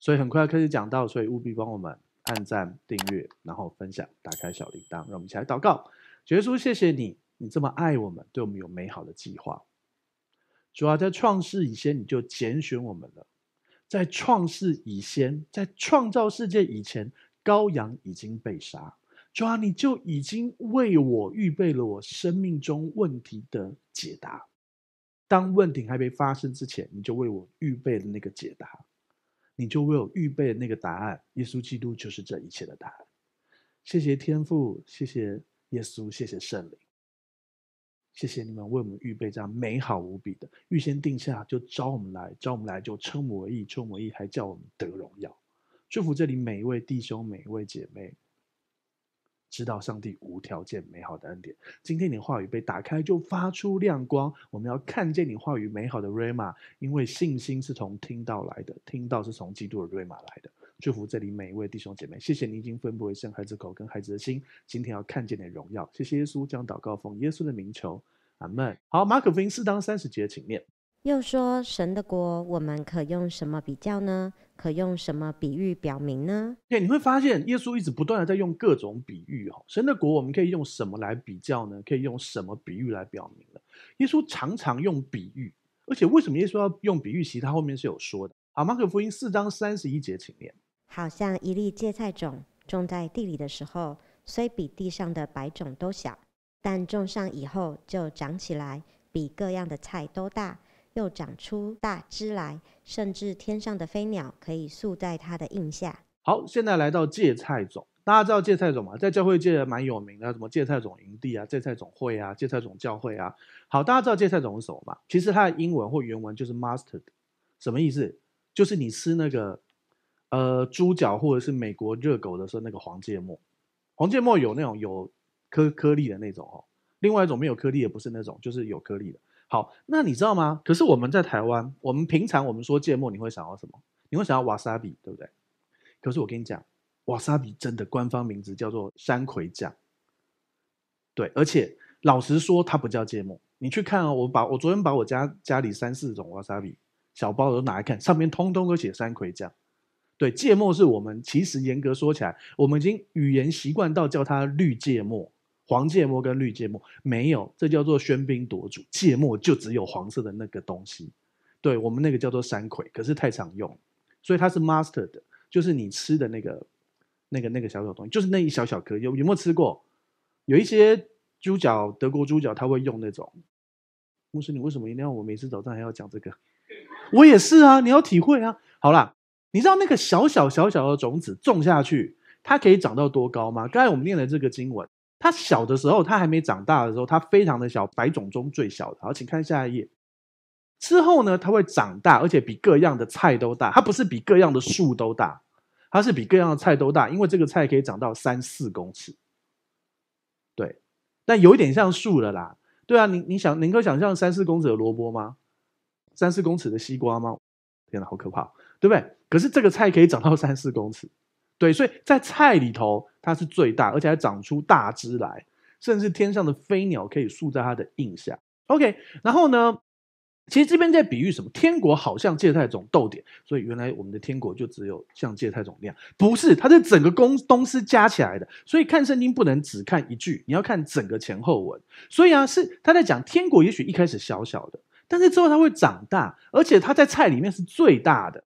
所以很快要开始讲到，所以务必帮我们按赞、订阅，然后分享，打开小铃铛，让我们一起来祷告。主耶稣，谢谢你，你这么爱我们，对我们有美好的计划。主啊，在创世以前你就拣选我们了，在创世以前，在创造世界以前，羔羊已经被杀。主啊，你就已经为我预备了我生命中问题的解答。当问题还没发生之前，你就为我预备了那个解答。你就为我预备那个答案，耶稣基督就是这一切的答案。谢谢天父，谢谢耶稣，谢谢圣灵，谢谢你们为我们预备这样美好无比的，预先定下就召我们来，召我们来就称我义，称我义还叫我们得荣耀。祝福这里每一位弟兄，每一位姐妹。知道上帝无条件美好的恩典。今天你话语被打开，就发出亮光。我们要看见你话语美好的瑞玛，因为信心是从听到来的，听到是从基督的瑞玛来的。祝福这里每一位弟兄姐妹。谢谢你已经分布为圣孩子口跟孩子的心，今天要看见你的荣耀。谢谢耶稣将祷告奉耶稣的名求，阿门。好，马可福音四章三十节，请念。又说神的国，我们可用什么比较呢？可用什么比喻表明呢？对，你会发现耶稣一直不断的在用各种比喻。哦。神的国我们可以用什么来比较呢？可以用什么比喻来表明呢？耶稣常常用比喻，而且为什么耶稣要用比喻？其实他后面是有说的。好，马可福音四章三十一节，请念：好像一粒芥菜种种在地里的时候，虽比地上的白种都小，但种上以后就长起来，比各样的菜都大。又长出大枝来，甚至天上的飞鸟可以宿在它的印下。好，现在来到芥菜种，大家知道芥菜种吗？在教会界蛮有名的，什么芥菜种营地啊、芥菜种会啊、芥菜种教会啊。好，大家知道芥菜种是什么吗？其实它的英文或原文就是 mustard，什么意思？就是你吃那个呃猪脚或者是美国热狗的时候，那个黄芥末。黄芥末有那种有颗颗粒的那种哦，另外一种没有颗粒的，不是那种，就是有颗粒的。好，那你知道吗？可是我们在台湾，我们平常我们说芥末，你会想要什么？你会想要瓦莎比，对不对？可是我跟你讲，瓦莎比真的官方名字叫做山葵酱。对，而且老实说，它不叫芥末。你去看啊，我把我昨天把我家家里三四种瓦莎比小包都拿来看，上面通通都写山葵酱。对，芥末是我们其实严格说起来，我们已经语言习惯到叫它绿芥末。黄芥末跟绿芥末没有，这叫做喧宾夺主。芥末就只有黄色的那个东西，对我们那个叫做山葵，可是太常用，所以它是 master 的，就是你吃的那个、那个、那个小小东西，就是那一小小颗。有有没有吃过？有一些猪脚，德国猪脚他会用那种。牧师，你为什么一定要我每次早上还要讲这个？我也是啊，你要体会啊。好啦，你知道那个小小小小的种子种下去，它可以长到多高吗？刚才我们念的这个经文。它小的时候，它还没长大的时候，它非常的小，白种中最小的。好，请看下一页。之后呢，它会长大，而且比各样的菜都大。它不是比各样的树都大，它是比各样的菜都大，因为这个菜可以长到三四公尺。对，但有一点像树了啦。对啊，你你想，能够想象三四公尺的萝卜吗？三四公尺的西瓜吗？天哪，好可怕，对不对？可是这个菜可以长到三四公尺。对，所以在菜里头，它是最大，而且还长出大枝来，甚至天上的飞鸟可以宿在它的印下。OK，然后呢，其实这边在比喻什么？天国好像芥菜种豆点，所以原来我们的天国就只有像芥菜种那样，不是？它是整个公公司加起来的，所以看圣经不能只看一句，你要看整个前后文。所以啊，是他在讲天国，也许一开始小小的，但是之后它会长大，而且它在菜里面是最大的，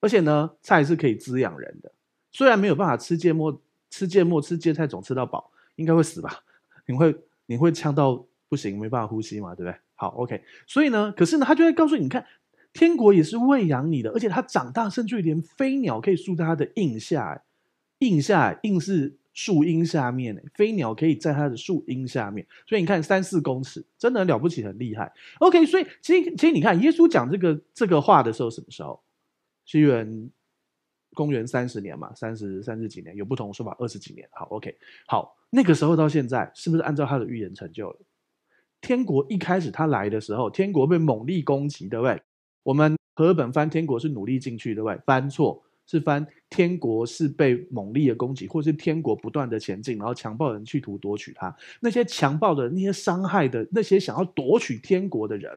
而且呢，菜是可以滋养人的。虽然没有办法吃芥末，吃芥末，吃芥菜总吃到饱，应该会死吧？你会你会呛到不行，没办法呼吸嘛，对不对？好，OK。所以呢，可是呢，他就在告诉你，看，天国也是喂养你的，而且他长大，甚至连飞鸟可以树它的印下，印下，印是树荫下面，飞鸟可以在它的树荫下面。所以你看，三四公尺，真的了不起，很厉害。OK。所以其实其实你看，耶稣讲这个这个话的时候，什么时候？虽元公元三十年嘛，三十三十几年有不同说法，二十几年。好，OK，好，那个时候到现在，是不是按照他的预言成就了？天国一开始他来的时候，天国被猛力攻击，对不对？我们和本翻天国是努力进去，对不对？翻错是翻天国是被猛力的攻击，或是天国不断的前进，然后强暴人去图夺取他。那些强暴的那些伤害的那些想要夺取天国的人，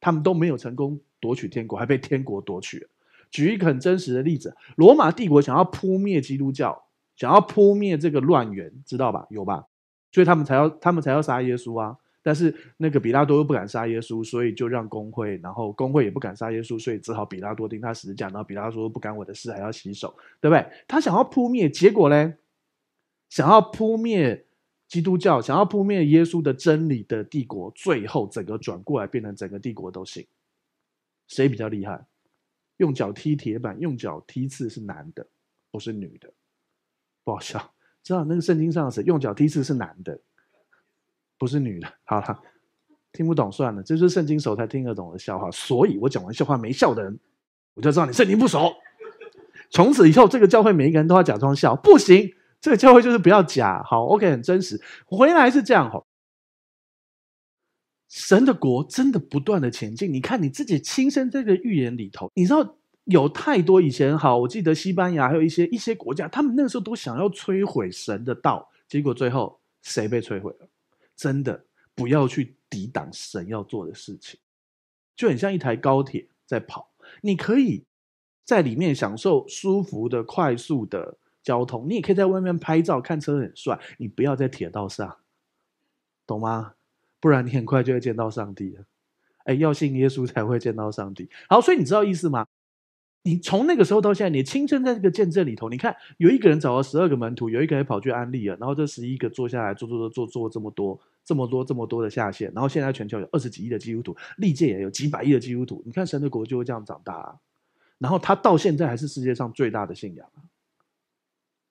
他们都没有成功夺取天国，还被天国夺取了。举一个很真实的例子，罗马帝国想要扑灭基督教，想要扑灭这个乱源，知道吧？有吧？所以他们才要他们才要杀耶稣啊！但是那个比拉多又不敢杀耶稣，所以就让公会，然后公会也不敢杀耶稣，所以只好比拉多定他死架。然后比拉多不干我的事，还要洗手，对不对？他想要扑灭，结果呢？想要扑灭基督教，想要扑灭耶稣的真理的帝国，最后整个转过来，变成整个帝国都行。谁比较厉害？用脚踢铁板，用脚踢刺是男的，不是女的，不好笑。知道那个圣经上是用脚踢刺是男的，不是女的。好了，听不懂算了，这是圣经熟才听得懂的笑话。所以我讲完笑话没笑的人，我就知道你圣经不熟。从此以后，这个教会每一个人都要假装笑，不行，这个教会就是不要假。好，OK，很真实。回来是这样吼。神的国真的不断的前进，你看你自己亲身这个预言里头，你知道有太多以前好，我记得西班牙还有一些一些国家，他们那时候都想要摧毁神的道，结果最后谁被摧毁了？真的不要去抵挡神要做的事情，就很像一台高铁在跑，你可以在里面享受舒服的快速的交通，你也可以在外面拍照看车很帅，你不要在铁道上，懂吗？不然你很快就会见到上帝了，哎，要信耶稣才会见到上帝。好，所以你知道意思吗？你从那个时候到现在，你亲身在这个见证里头，你看有一个人找了十二个门徒，有一个人跑去安利了，然后这十一个坐下来，做做做做做这么多、这么多、这么多的下线，然后现在全球有二十几亿的基督徒，历届也有几百亿的基督徒。你看神的国就会这样长大，啊，然后他到现在还是世界上最大的信仰，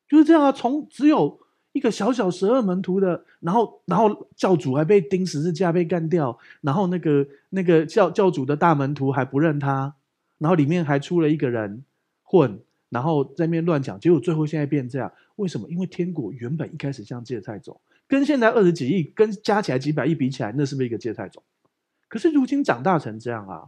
就是这样啊。从只有。一个小小十二门徒的，然后，然后教主还被钉十字架被干掉，然后那个那个教教主的大门徒还不认他，然后里面还出了一个人混，然后在面乱讲，结果最后现在变这样，为什么？因为天国原本一开始像芥菜种，跟现在二十几亿，跟加起来几百亿比起来，那是不是一个芥菜种？可是如今长大成这样啊，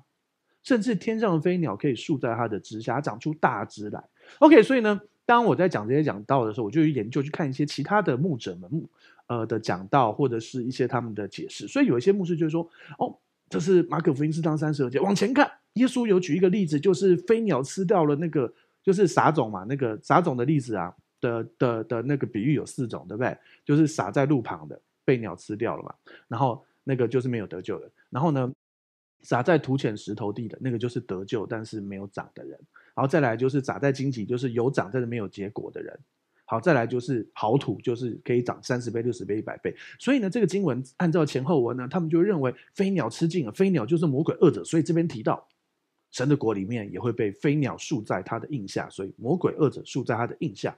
甚至天上的飞鸟可以竖在他的枝下，长出大枝来。OK，所以呢？当我在讲这些讲道的时候，我就去研究、去看一些其他的牧者们呃的讲道，或者是一些他们的解释。所以有一些牧师就是说：“哦，这是马可福音四章三十二节，往前看，耶稣有举一个例子，就是飞鸟吃掉了那个就是撒种嘛，那个撒种的例子啊的的的那个比喻有四种，对不对？就是撒在路旁的被鸟吃掉了嘛，然后那个就是没有得救的，然后呢？”撒在土浅石头地的那个就是得救，但是没有长的人；然后再来就是撒在荆棘，就是有长但是没有结果的人。好，再来就是好土，就是可以长三十倍、六十倍、一百倍。所以呢，这个经文按照前后文呢，他们就认为飞鸟吃尽了，飞鸟就是魔鬼二者。所以这边提到神的国里面也会被飞鸟束在他的印下，所以魔鬼二者束在他的印下。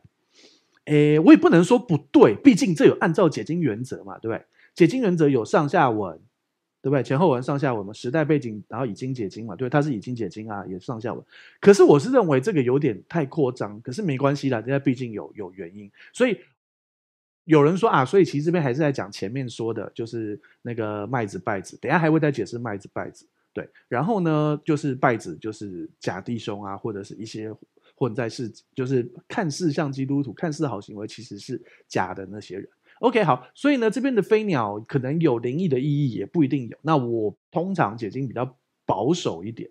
诶，我也不能说不对，毕竟这有按照解经原则嘛，对不对？解经原则有上下文。对不对？前后文上下文嘛，时代背景，然后已经解禁嘛，对，它是已经解禁啊，也上下文。可是我是认为这个有点太扩张，可是没关系啦，人家毕竟有有原因。所以有人说啊，所以其实这边还是在讲前面说的，就是那个麦子、拜子。等下还会再解释麦子、拜子。对，然后呢，就是拜子就是假弟兄啊，或者是一些混在是，就是看似像基督徒，看似好行为，其实是假的那些人。OK，好，所以呢，这边的飞鸟可能有灵异的意义，也不一定有。那我通常解经比较保守一点，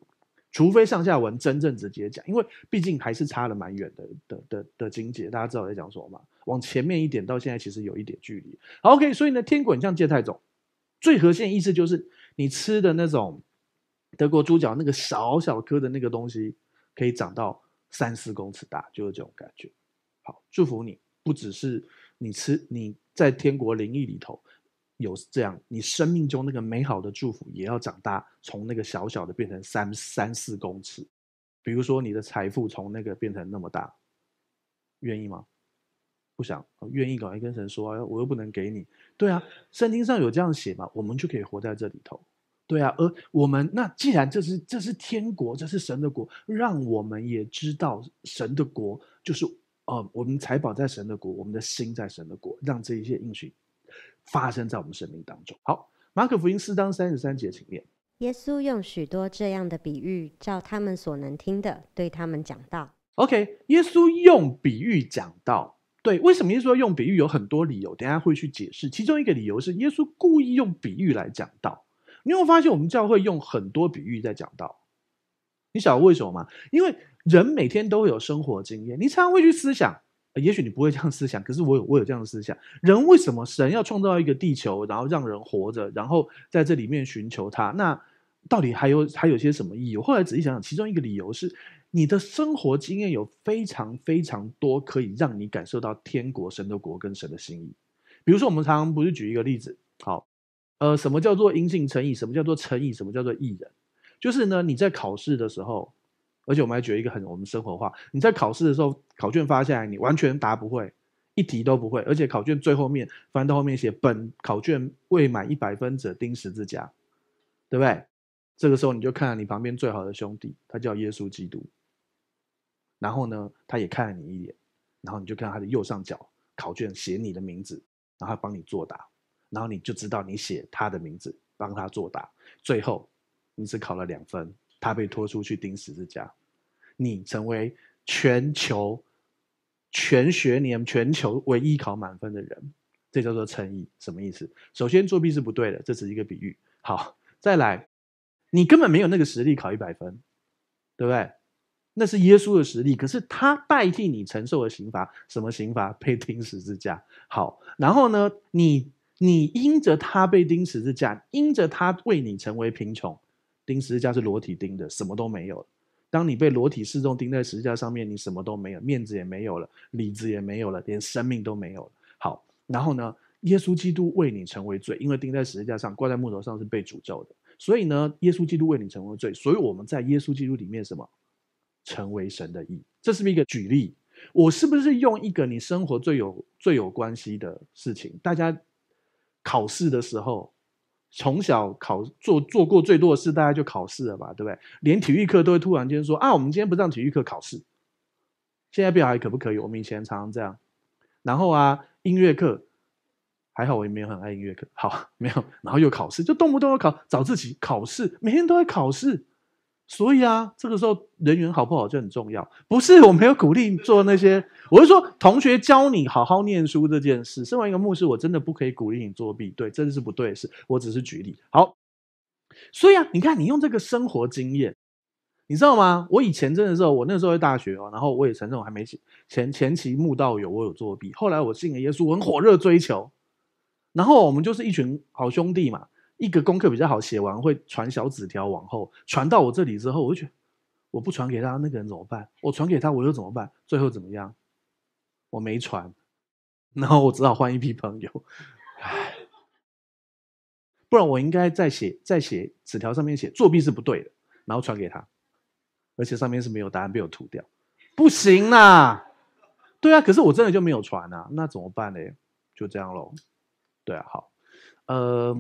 除非上下文真正直接讲，因为毕竟还是差了蛮远的的的的经界，大家知道我在讲什么吗？往前面一点，到现在其实有一点距离。OK，所以呢，天鬼像芥菜种，最核心的意思就是你吃的那种德国猪脚那个小小颗的那个东西，可以长到三四公尺大，就是这种感觉。好，祝福你，不只是你吃你。在天国灵异里头，有这样，你生命中那个美好的祝福也要长大，从那个小小的变成三三四公尺，比如说你的财富从那个变成那么大，愿意吗？不想，愿意赶快跟神说，我又不能给你，对啊，圣经上有这样写嘛，我们就可以活在这里头，对啊，而我们那既然这是这是天国，这是神的国，让我们也知道神的国就是。哦，我们财宝在神的国，我们的心在神的国，让这一切应许发生在我们生命当中。好，马可福音四章三十三节，请念。耶稣用许多这样的比喻，照他们所能听的，对他们讲道。OK，耶稣用比喻讲道，对，为什么耶稣用比喻？有很多理由，等下会去解释。其中一个理由是，耶稣故意用比喻来讲道。你会发现，我们教会用很多比喻在讲道。你得为什么吗？因为。人每天都有生活经验，你常常会去思想，也许你不会这样思想，可是我有我有这样的思想。人为什么神要创造一个地球，然后让人活着，然后在这里面寻求他？那到底还有还有些什么意义？我后来仔细想想，其中一个理由是，你的生活经验有非常非常多可以让你感受到天国神的国跟神的心意。比如说，我们常常不是举一个例子，好，呃，什么叫做因性诚意？什么叫做诚意？什么叫做艺人？就是呢，你在考试的时候。而且我们还举一个很我们生活化，你在考试的时候，考卷发下来，你完全答不会，一题都不会。而且考卷最后面，翻到后面写“本考卷未满一百分者钉十字架”，对不对？这个时候你就看到你旁边最好的兄弟，他叫耶稣基督。然后呢，他也看了你一眼，然后你就看他的右上角考卷写你的名字，然后帮你作答。然后你就知道你写他的名字，帮他作答。最后，你只考了两分。他被拖出去钉十字架，你成为全球全学年全球唯一考满分的人，这叫做诚意，什么意思？首先作弊是不对的，这是一个比喻。好，再来，你根本没有那个实力考一百分，对不对？那是耶稣的实力，可是他代替你承受了刑罚，什么刑罚？被钉十字架。好，然后呢，你你因着他被钉十字架，因着他为你成为贫穷。钉十字架是裸体钉的，什么都没有。当你被裸体示众钉在十字架上面，你什么都没有，面子也没有了，里子也没有了，连生命都没有了。好，然后呢？耶稣基督为你成为罪，因为钉在十字架上、挂在木头上是被诅咒的。所以呢，耶稣基督为你成为罪。所以我们在耶稣基督里面什么成为神的义？这是不是一个举例。我是不是用一个你生活最有最有关系的事情？大家考试的时候。从小考做做过最多的事，大概就考试了吧，对不对？连体育课都会突然间说啊，我们今天不上体育课考试。现在表扬可不可以？我们以前常常这样。然后啊，音乐课还好，我也没有很爱音乐课，好 没有。然后又考试，就动不动就考找自己考试，每天都在考试。所以啊，这个时候人缘好不好就很重要。不是我没有鼓励做那些，我是说同学教你好好念书这件事。身为一个牧师，我真的不可以鼓励你作弊，对，真的是不对事。我只是举例。好，所以啊，你看你用这个生活经验，你知道吗？我以前真的是，我那时候在大学哦，然后我也承认我还没前前期慕道友，我有作弊。后来我信了耶稣，我很火热追求，然后我们就是一群好兄弟嘛。一个功课比较好写完会传小纸条往后传到我这里之后，我就觉得我不传给他那个人怎么办？我传给他我又怎么办？最后怎么样？我没传，然后我只好换一批朋友。唉，不然我应该再写再写纸条上面写作弊是不对的，然后传给他，而且上面是没有答案被我涂掉，不行呐。对啊，可是我真的就没有传啊，那怎么办呢？就这样喽。对啊，好，呃。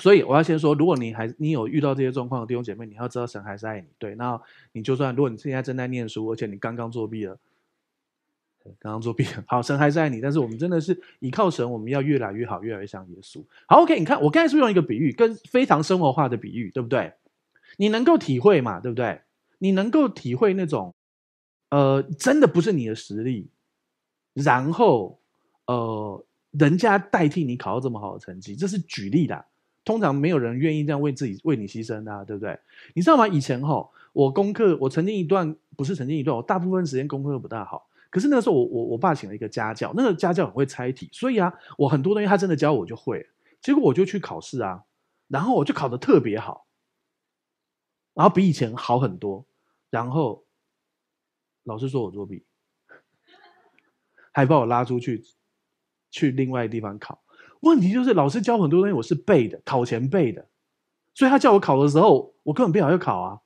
所以我要先说，如果你还你有遇到这些状况的弟兄姐妹，你要知道神还是爱你。对，那你就算如果你现在正在念书，而且你刚刚作弊了，刚刚作弊，好，神还是爱你。但是我们真的是依靠神，我们要越来越好，越来越像耶稣。好，OK，你看我刚才是不是用一个比喻，跟非常生活化的比喻，对不对？你能够体会嘛，对不对？你能够体会那种，呃，真的不是你的实力，然后，呃，人家代替你考到这么好的成绩，这是举例的。通常没有人愿意这样为自己为你牺牲的，对不对？你知道吗？以前哈，我功课，我曾经一段不是曾经一段，我大部分时间功课都不大好。可是那个时候，我我我爸请了一个家教，那个家教很会猜题，所以啊，我很多东西他真的教我就会。结果我就去考试啊，然后我就考得特别好，然后比以前好很多。然后老师说我作弊，还把我拉出去去另外地方考。问题就是老师教很多东西，我是背的，考前背的，所以他叫我考的时候，我根本不想要考啊，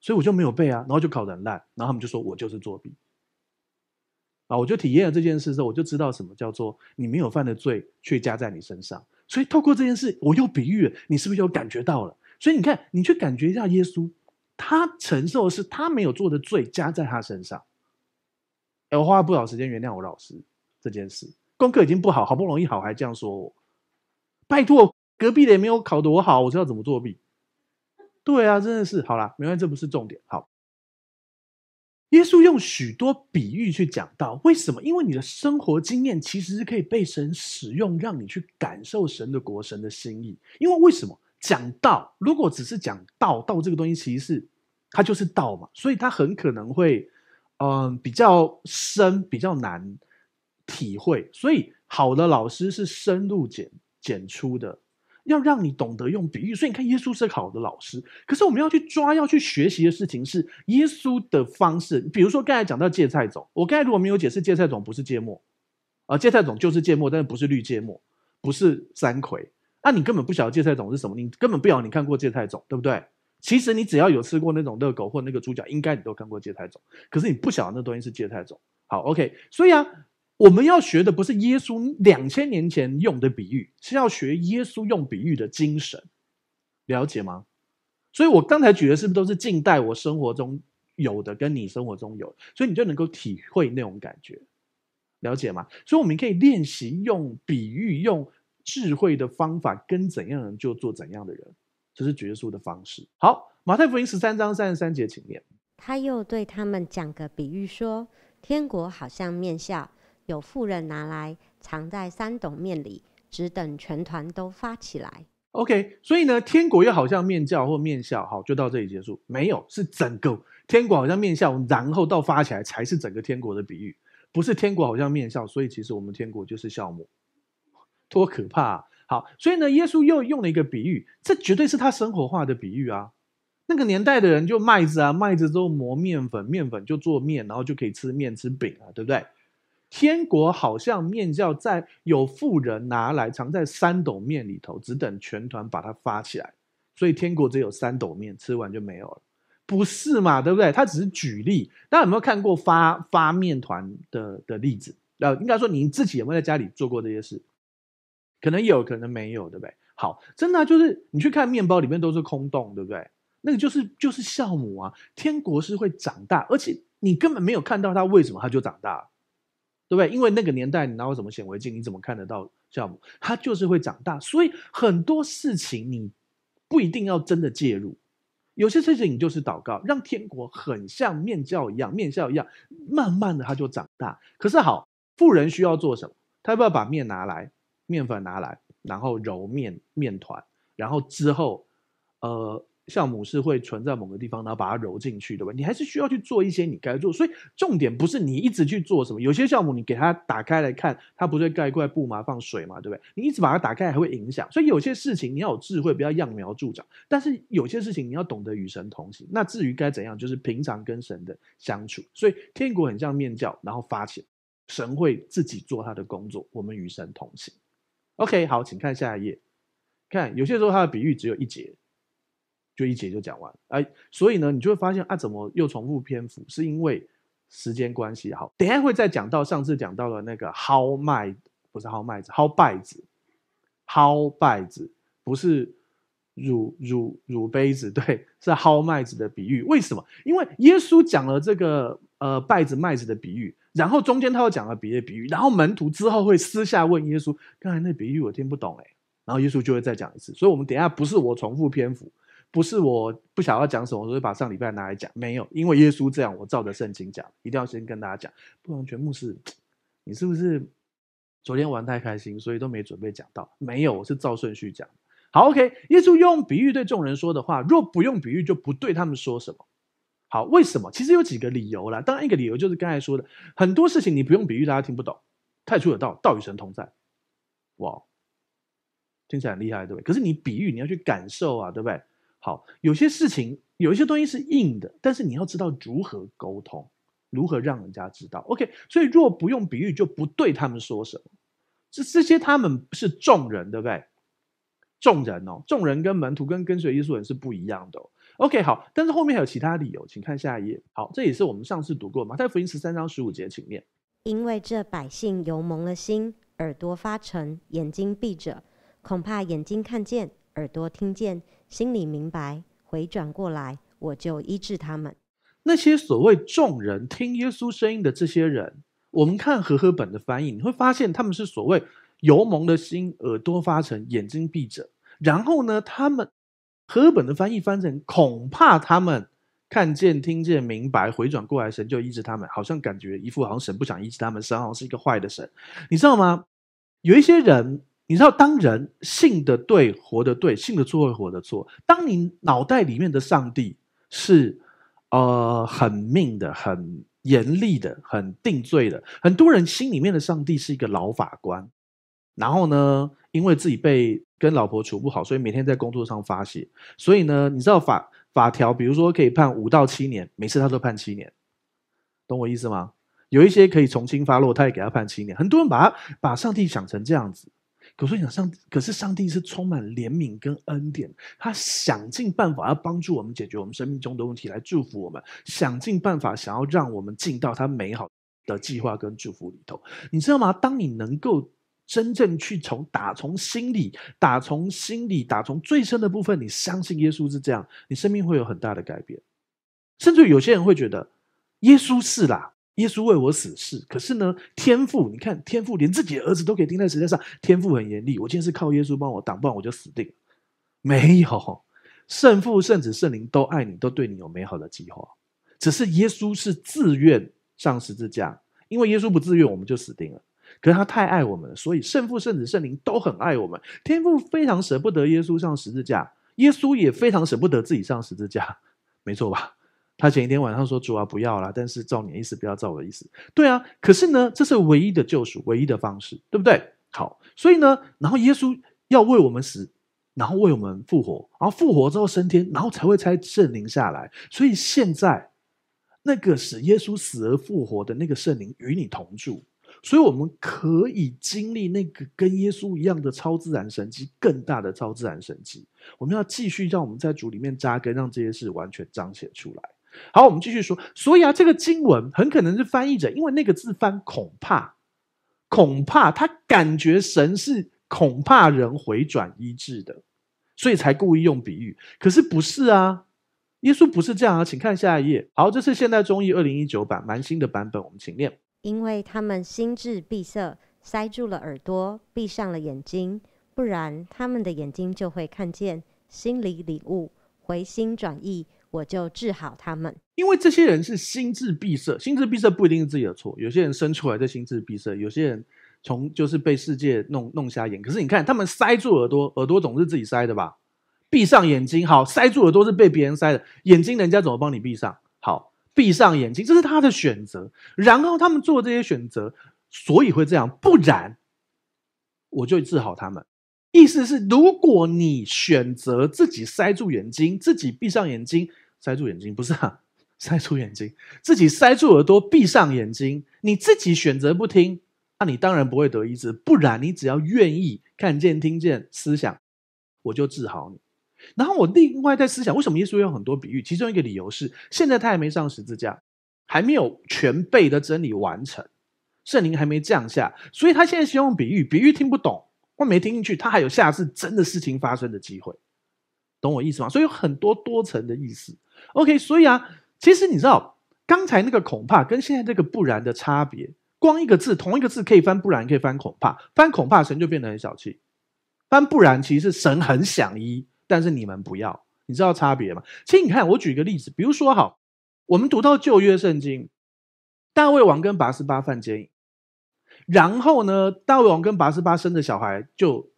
所以我就没有背啊，然后就考很烂，然后他们就说我就是作弊啊，我就体验了这件事之后，我就知道什么叫做你没有犯的罪，却加在你身上。所以透过这件事，我又比喻了，你是不是又感觉到了？所以你看，你去感觉一下，耶稣他承受的是他没有做的罪加在他身上。哎，我花了不少时间原谅我老师这件事。功课已经不好，好不容易好还这样说，我拜托隔壁的也没有考得我好，我知道怎么作弊？对啊，真的是好啦，没关系，这不是重点。好，耶稣用许多比喻去讲到为什么？因为你的生活经验其实是可以被神使用，让你去感受神的国、神的心意。因为为什么讲道？如果只是讲道，道这个东西其实是它就是道嘛，所以它很可能会嗯比较深、比较难。体会，所以好的老师是深入简简出的，要让你懂得用比喻。所以你看，耶稣是好的老师。可是我们要去抓、要去学习的事情是耶稣的方式。比如说，刚才讲到芥菜种，我刚才如果没有解释，芥菜种不是芥末啊，芥菜种就是芥末，但是不是绿芥末，不是三葵。那你根本不晓得芥菜种是什么，你根本不晓得你看过芥菜种，对不对？其实你只要有吃过那种热狗或那个猪脚，应该你都看过芥菜种。可是你不晓得那东西是芥菜种。好，OK，所以啊。我们要学的不是耶稣两千年前用的比喻，是要学耶稣用比喻的精神，了解吗？所以我刚才举的是不是都是近代我生活中有的，跟你生活中有，所以你就能够体会那种感觉，了解吗？所以我们可以练习用比喻、用智慧的方法，跟怎样的人就做怎样的人，这是绝书的方式。好，马太福音十三章三十三节，请念。他又对他们讲个比喻说：天国好像面笑。有富人拿来藏在三斗面里，只等全团都发起来。OK，所以呢，天国又好像面教或面校，好，就到这里结束。没有，是整个天国好像面校，然后到发起来才是整个天国的比喻，不是天国好像面校。所以其实我们天国就是校目，多可怕！啊！好，所以呢，耶稣又用了一个比喻，这绝对是他生活化的比喻啊。那个年代的人就麦子啊，麦子都磨面粉，面粉就做面，然后就可以吃面吃饼了，对不对？天国好像面教在有富人拿来藏在三斗面里头，只等全团把它发起来，所以天国只有三斗面，吃完就没有了，不是嘛？对不对？他只是举例，大家有没有看过发发面团的的例子？呃，应该说你自己有没有在家里做过这些事？可能有，可能没有，对不对？好，真的就是你去看面包里面都是空洞，对不对？那个就是就是酵母啊，天国是会长大，而且你根本没有看到它为什么它就长大。对不对？因为那个年代你拿什么显微镜？你怎么看得到酵母？它就是会长大。所以很多事情你不一定要真的介入，有些事情你就是祷告，让天国很像面教一样，面教一样，慢慢的它就长大。可是好，富人需要做什么？他要不要把面拿来，面粉拿来，然后揉面面团，然后之后，呃。项目是会存在某个地方，然后把它揉进去，对吧？你还是需要去做一些你该做。所以重点不是你一直去做什么。有些项目你给它打开来看，它不是盖块布嘛，放水嘛，对不对？你一直把它打开还会影响。所以有些事情你要有智慧，不要揠苗助长。但是有些事情你要懂得与神同行。那至于该怎样，就是平常跟神的相处。所以天国很像面教，然后发钱，神会自己做他的工作，我们与神同行。OK，好，请看下一页。看有些时候他的比喻只有一节。就一节就讲完，哎，所以呢，你就会发现啊，怎么又重复篇幅？是因为时间关系，好，等下会再讲到上次讲到了那个薅麦，不是薅麦子，薅稗子，薅稗子不是乳乳乳杯子，对，是薅麦子的比喻。为什么？因为耶稣讲了这个呃拜子麦子的比喻，然后中间他又讲了别的比喻，然后门徒之后会私下问耶稣，刚才那比喻我听不懂，哎，然后耶稣就会再讲一次。所以我们等下不是我重复篇幅。不是我不想要讲什么，我就把上礼拜拿来讲。没有，因为耶稣这样，我照着圣经讲，一定要先跟大家讲。不能全牧师，你是不是昨天玩太开心，所以都没准备讲到？没有，我是照顺序讲。好，OK。耶稣用比喻对众人说的话，若不用比喻就不对他们说什么。好，为什么？其实有几个理由啦。当然一个理由就是刚才说的，很多事情你不用比喻，大家听不懂。太初有道，道与神同在。哇，听起来很厉害，对不对？可是你比喻，你要去感受啊，对不对？好，有些事情，有一些东西是硬的，但是你要知道如何沟通，如何让人家知道。OK，所以若不用比喻，就不对他们说什么。这这些他们是众人，对不对？众人哦，众人跟门徒跟跟随耶稣人是不一样的哦。OK，好，但是后面还有其他理由，请看下一页。好，这也是我们上次读过嘛？在福音十三章十五节，请念：因为这百姓油蒙了心，耳朵发沉，眼睛闭着，恐怕眼睛看见，耳朵听见。心里明白，回转过来，我就医治他们。那些所谓众人听耶稣声音的这些人，我们看和合本的翻译，你会发现他们是所谓油蒙的心，耳朵发沉，眼睛闭着。然后呢，他们和合本的翻译翻成恐怕他们看见、听见、明白，回转过来，神就医治他们。好像感觉一副好像神不想医治他们，神好像是一个坏的神。你知道吗？有一些人。你知道，当人信的对，活的对；信的错，会活的错。当你脑袋里面的上帝是，呃，很命的、很严厉的、很定罪的，很多人心里面的上帝是一个老法官。然后呢，因为自己被跟老婆处不好，所以每天在工作上发泄。所以呢，你知道法法条，比如说可以判五到七年，每次他都判七年，懂我意思吗？有一些可以从轻发落，他也给他判七年。很多人把他把上帝想成这样子。可是，想上，可是上帝是充满怜悯跟恩典，他想尽办法要帮助我们解决我们生命中的问题，来祝福我们，想尽办法想要让我们进到他美好的计划跟祝福里头。你知道吗？当你能够真正去从打从心里、打从心里、打从最深的部分，你相信耶稣是这样，你生命会有很大的改变。甚至有些人会觉得，耶稣是啦。耶稣为我死是，可是呢，天父，你看天父连自己的儿子都可以钉在十字架上，天父很严厉。我今天是靠耶稣帮我挡，不然我就死定了。没有，圣父、圣子、圣灵都爱你，都对你有美好的计划。只是耶稣是自愿上十字架，因为耶稣不自愿，我们就死定了。可是他太爱我们了，所以圣父、圣子、圣灵都很爱我们。天父非常舍不得耶稣上十字架，耶稣也非常舍不得自己上十字架，没错吧？他前一天晚上说：“主啊，不要了。”但是照你的意思，不要照我的意思。对啊，可是呢，这是唯一的救赎，唯一的方式，对不对？好，所以呢，然后耶稣要为我们死，然后为我们复活，然后复活之后升天，然后才会才圣灵下来。所以现在那个使耶稣死而复活的那个圣灵与你同住，所以我们可以经历那个跟耶稣一样的超自然神迹，更大的超自然神迹。我们要继续让我们在主里面扎根，让这些事完全彰显出来。好，我们继续说。所以啊，这个经文很可能是翻译者，因为那个字翻恐怕，恐怕他感觉神是恐怕人回转医治的，所以才故意用比喻。可是不是啊？耶稣不是这样啊，请看下一页。好，这是现代中医二零一九版，蛮新的版本。我们请念：因为他们心智闭塞，塞住了耳朵，闭上了眼睛，不然他们的眼睛就会看见，心里领悟，回心转意。我就治好他们，因为这些人是心智闭塞，心智闭塞不一定是自己的错。有些人生出来就心智闭塞，有些人从就是被世界弄弄瞎眼。可是你看，他们塞住耳朵，耳朵总是自己塞的吧？闭上眼睛，好，塞住耳朵是被别人塞的，眼睛人家怎么帮你闭上？好，闭上眼睛，这是他的选择。然后他们做这些选择，所以会这样。不然，我就治好他们。意思是，如果你选择自己塞住眼睛，自己闭上眼睛。塞住眼睛不是啊，塞住眼睛，自己塞住耳朵，闭上眼睛，你自己选择不听，那你当然不会得医治。不然你只要愿意看见、听见、思想，我就治好你。然后我另外在思想，为什么耶稣有很多比喻？其中一个理由是，现在他还没上十字架，还没有全备的真理完成，圣灵还没降下，所以他现在希望用比喻。比喻听不懂，或没听进去，他还有下次真的事情发生的机会，懂我意思吗？所以有很多多层的意思。OK，所以啊，其实你知道刚才那个恐怕跟现在这个不然的差别，光一个字，同一个字可以翻不然，可以翻恐怕，翻恐怕神就变得很小气，翻不然其实神很想医，但是你们不要，你知道差别吗？其实你看，我举个例子，比如说哈，我们读到旧约圣经，大卫王跟拔十巴犯奸淫，然后呢，大卫王跟拔十巴生的小孩就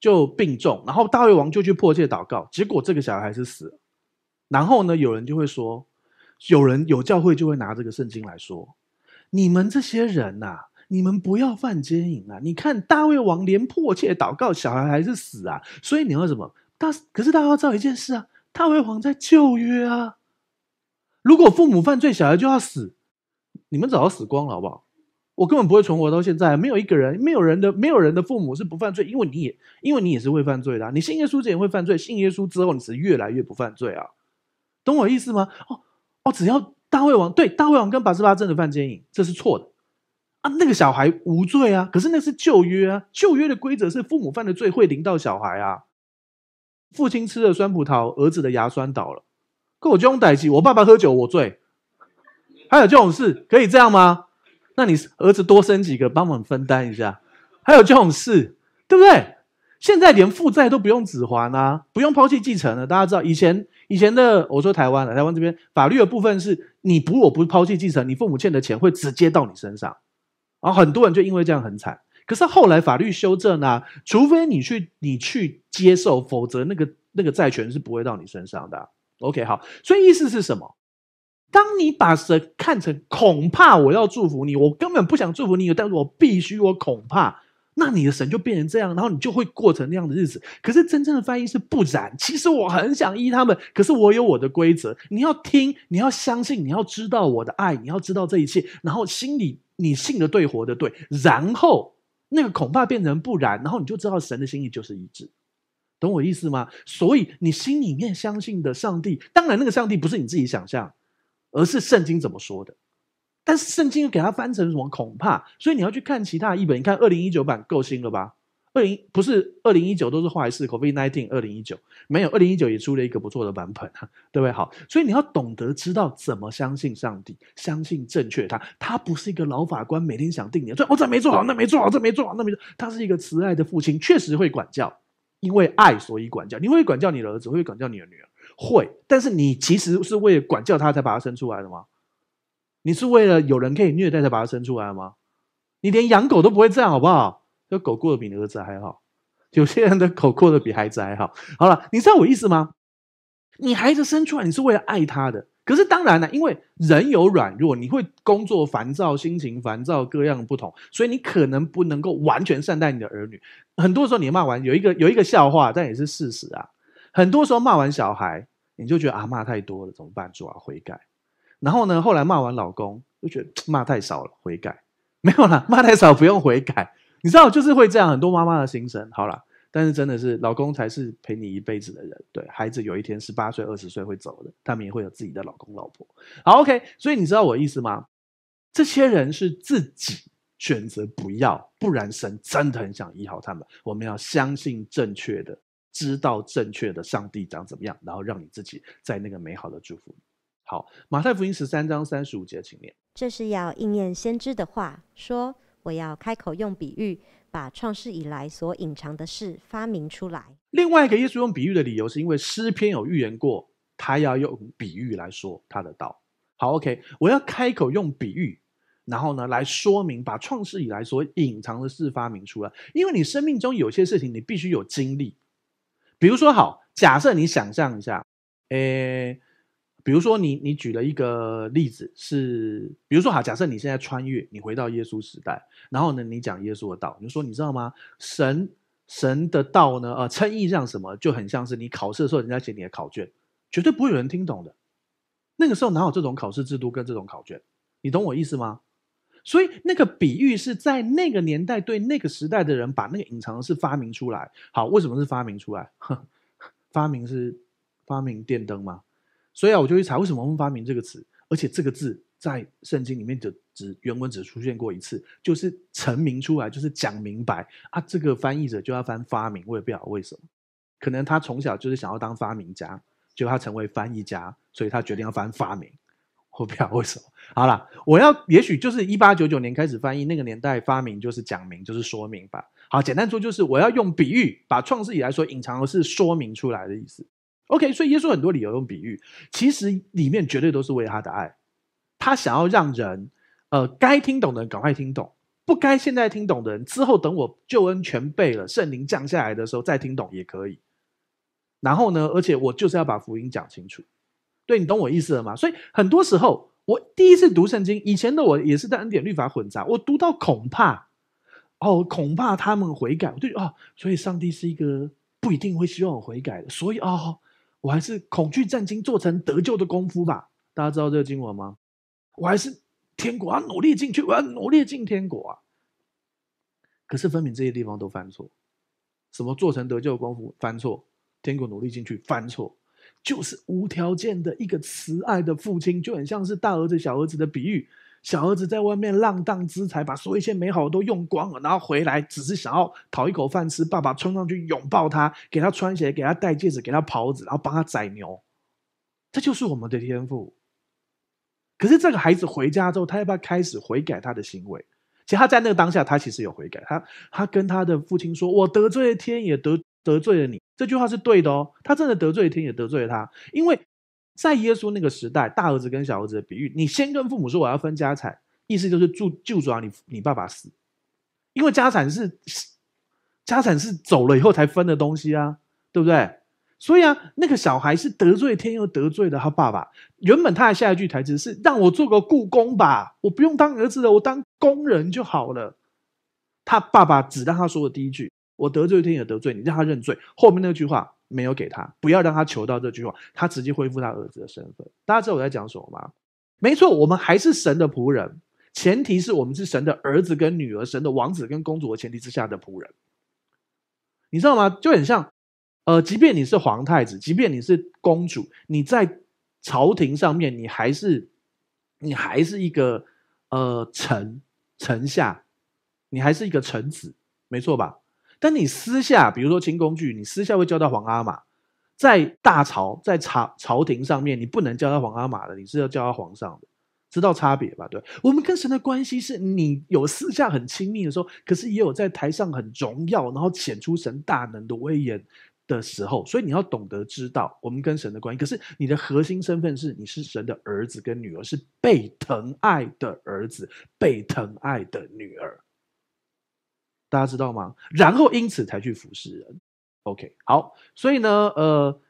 就病重，然后大卫王就去迫切祷告，结果这个小孩还是死了。然后呢？有人就会说，有人有教会就会拿这个圣经来说：“你们这些人呐，你们不要犯奸淫啊！你看大卫王连迫切祷告，小孩还是死啊！所以你要什么？大可是大家要知道一件事啊，大卫王在旧约啊，如果父母犯罪，小孩就要死。你们早要死光了，好不好？我根本不会存活到现在，没有一个人，没有人的，没有人的父母是不犯罪，因为你也，因为你也是会犯罪的。你信耶稣之前会犯罪，信耶稣之后，你是越来越不犯罪啊。”懂我意思吗？哦哦，只要大卫王对大卫王跟八十八真的犯奸淫，这是错的啊。那个小孩无罪啊。可是那是旧约啊，旧约的规则是父母犯的罪会连到小孩啊。父亲吃了酸葡萄，儿子的牙酸倒了。可我这种歹际，我爸爸喝酒我醉，还有这种事可以这样吗？那你儿子多生几个帮忙分担一下，还有这种事，对不对？现在连负债都不用指还啊，不用抛弃继承了。大家知道以前以前的，我说台湾了，台湾这边法律的部分是，你不我不抛弃继承，你父母欠的钱会直接到你身上，啊，很多人就因为这样很惨。可是后来法律修正呢，除非你去你去接受，否则那个那个债权是不会到你身上的。OK，好，所以意思是什么？当你把神看成恐怕，我要祝福你，我根本不想祝福你，但是我必须，我恐怕。那你的神就变成这样，然后你就会过成那样的日子。可是真正的翻译是不然。其实我很想依他们，可是我有我的规则。你要听，你要相信，你要知道我的爱，你要知道这一切，然后心里你信的对，活的对，然后那个恐怕变成不然。然后你就知道神的心意就是一致，懂我意思吗？所以你心里面相信的上帝，当然那个上帝不是你自己想象，而是圣经怎么说的。但是圣经又给他翻成什么？恐怕，所以你要去看其他译本。你看二零一九版够新了吧？二零不是二零一九，都是坏事 COVID nineteen，二零一九没有二零一九也出了一个不错的版本啊，对不对？好，所以你要懂得知道怎么相信上帝，相信正确他。他不是一个老法官，每天想定你，说：我这没做好，那没做好，这没做好，那没做。他是一个慈爱的父亲，确实会管教，因为爱所以管教。你会管教你的儿子，会管教你的女儿，会。但是你其实是为了管教他才把他生出来的吗？你是为了有人可以虐待才把他生出来吗？你连养狗都不会这样，好不好？这狗过得比你儿子还好，有些人的狗过得比孩子还好。好了，你知道我意思吗？你孩子生出来，你是为了爱他的。可是当然了，因为人有软弱，你会工作烦躁、心情烦躁，各样不同，所以你可能不能够完全善待你的儿女。很多时候你骂完，有一个有一个笑话，但也是事实啊。很多时候骂完小孩，你就觉得啊骂太多了，怎么办？主啊悔改。然后呢？后来骂完老公，就觉得骂太少了，悔改 没有啦，骂太少不用悔改，你知道，就是会这样，很多妈妈的心声。好啦，但是真的是老公才是陪你一辈子的人。对孩子，有一天十八岁、二十岁会走的，他们也会有自己的老公老婆。好，OK，所以你知道我意思吗？这些人是自己选择不要，不然神真的很想医好他们。我们要相信正确的，知道正确的，上帝长怎么样，然后让你自己在那个美好的祝福。好，马太福音十三章三十五节，请念。这是要应验先知的话，说我要开口用比喻，把创世以来所隐藏的事发明出来。另外一个，耶稣用比喻的理由是因为诗篇有预言过，他要用比喻来说他的道。好，OK，我要开口用比喻，然后呢来说明把创世以来所隐藏的事发明出来。因为你生命中有些事情你必须有经历，比如说，好，假设你想象一下，诶。比如说，你你举了一个例子是，比如说哈，假设你现在穿越，你回到耶稣时代，然后呢，你讲耶稣的道，你说你知道吗？神神的道呢？呃，称义像什么就很像是你考试的时候，人家写你的考卷，绝对不会有人听懂的。那个时候哪有这种考试制度跟这种考卷？你懂我意思吗？所以那个比喻是在那个年代对那个时代的人把那个隐藏的发明出来。好，为什么是发明出来？发明是发明电灯吗？所以啊，我就去查为什么发明这个词，而且这个字在圣经里面的只原文只出现过一次，就是成名出来，就是讲明白啊。这个翻译者就要翻发明，我也不晓得为什么，可能他从小就是想要当发明家，就他成为翻译家，所以他决定要翻发明，我不晓得为什么。好了，我要也许就是一八九九年开始翻译那个年代，发明就是讲明，就是说明吧。好，简单说就是我要用比喻把创世以来说隐藏的事说明出来的意思。OK，所以耶稣很多理由用比喻，其实里面绝对都是为他的爱，他想要让人，呃，该听懂的人赶快听懂，不该现在听懂的人，之后等我救恩全背了，圣灵降下来的时候再听懂也可以。然后呢，而且我就是要把福音讲清楚，对你懂我意思了吗？所以很多时候我第一次读圣经，以前的我也是在恩典律法混杂，我读到恐怕，哦，恐怕他们悔改，我就哦，所以上帝是一个不一定会希望我悔改的，所以哦。我还是恐惧战惊做成得救的功夫吧？大家知道这个经文吗？我还是天国，我要努力进去，我要努力进天国啊！可是分明这些地方都犯错，什么做成得救功夫犯错，天国努力进去犯错，就是无条件的一个慈爱的父亲，就很像是大儿子小儿子的比喻。小儿子在外面浪荡之财，把所有一些美好都用光了，然后回来只是想要讨一口饭吃。爸爸冲上去拥抱他，给他穿鞋，给他戴戒指，给他袍子，然后帮他宰牛。这就是我们的天赋。可是这个孩子回家之后，他要不要开始悔改他的行为？其实他在那个当下，他其实有悔改。他他跟他的父亲说：“我得罪了天，也得得罪了你。”这句话是对的哦。他真的得罪天，也得罪了他，因为。在耶稣那个时代，大儿子跟小儿子的比喻，你先跟父母说我要分家产，意思就是住就主望你你爸爸死，因为家产是家产是走了以后才分的东西啊，对不对？所以啊，那个小孩是得罪天又得罪了他爸爸。原本他的下一句台词是让我做个雇工吧，我不用当儿子了，我当工人就好了。他爸爸只让他说的第一句，我得罪天也得罪你，让他认罪。后面那句话。没有给他，不要让他求到这句话，他直接恢复他儿子的身份。大家知道我在讲什么吗？没错，我们还是神的仆人，前提是我们是神的儿子跟女儿，神的王子跟公主的前提之下的仆人，你知道吗？就很像，呃，即便你是皇太子，即便你是公主，你在朝廷上面，你还是你还是一个呃臣臣下，你还是一个臣子，没错吧？但你私下，比如说清宫剧，你私下会叫到皇阿玛；在大朝，在朝朝廷上面，你不能叫他皇阿玛的，你是要叫他皇上的，知道差别吧？对我们跟神的关系，是你有私下很亲密的时候，可是也有在台上很荣耀，然后显出神大能的威严的时候，所以你要懂得知道我们跟神的关系。可是你的核心身份是，你是神的儿子跟女儿，是被疼爱的儿子，被疼爱的女儿。大家知道吗？然后因此才去服侍人。OK，好，所以呢，呃，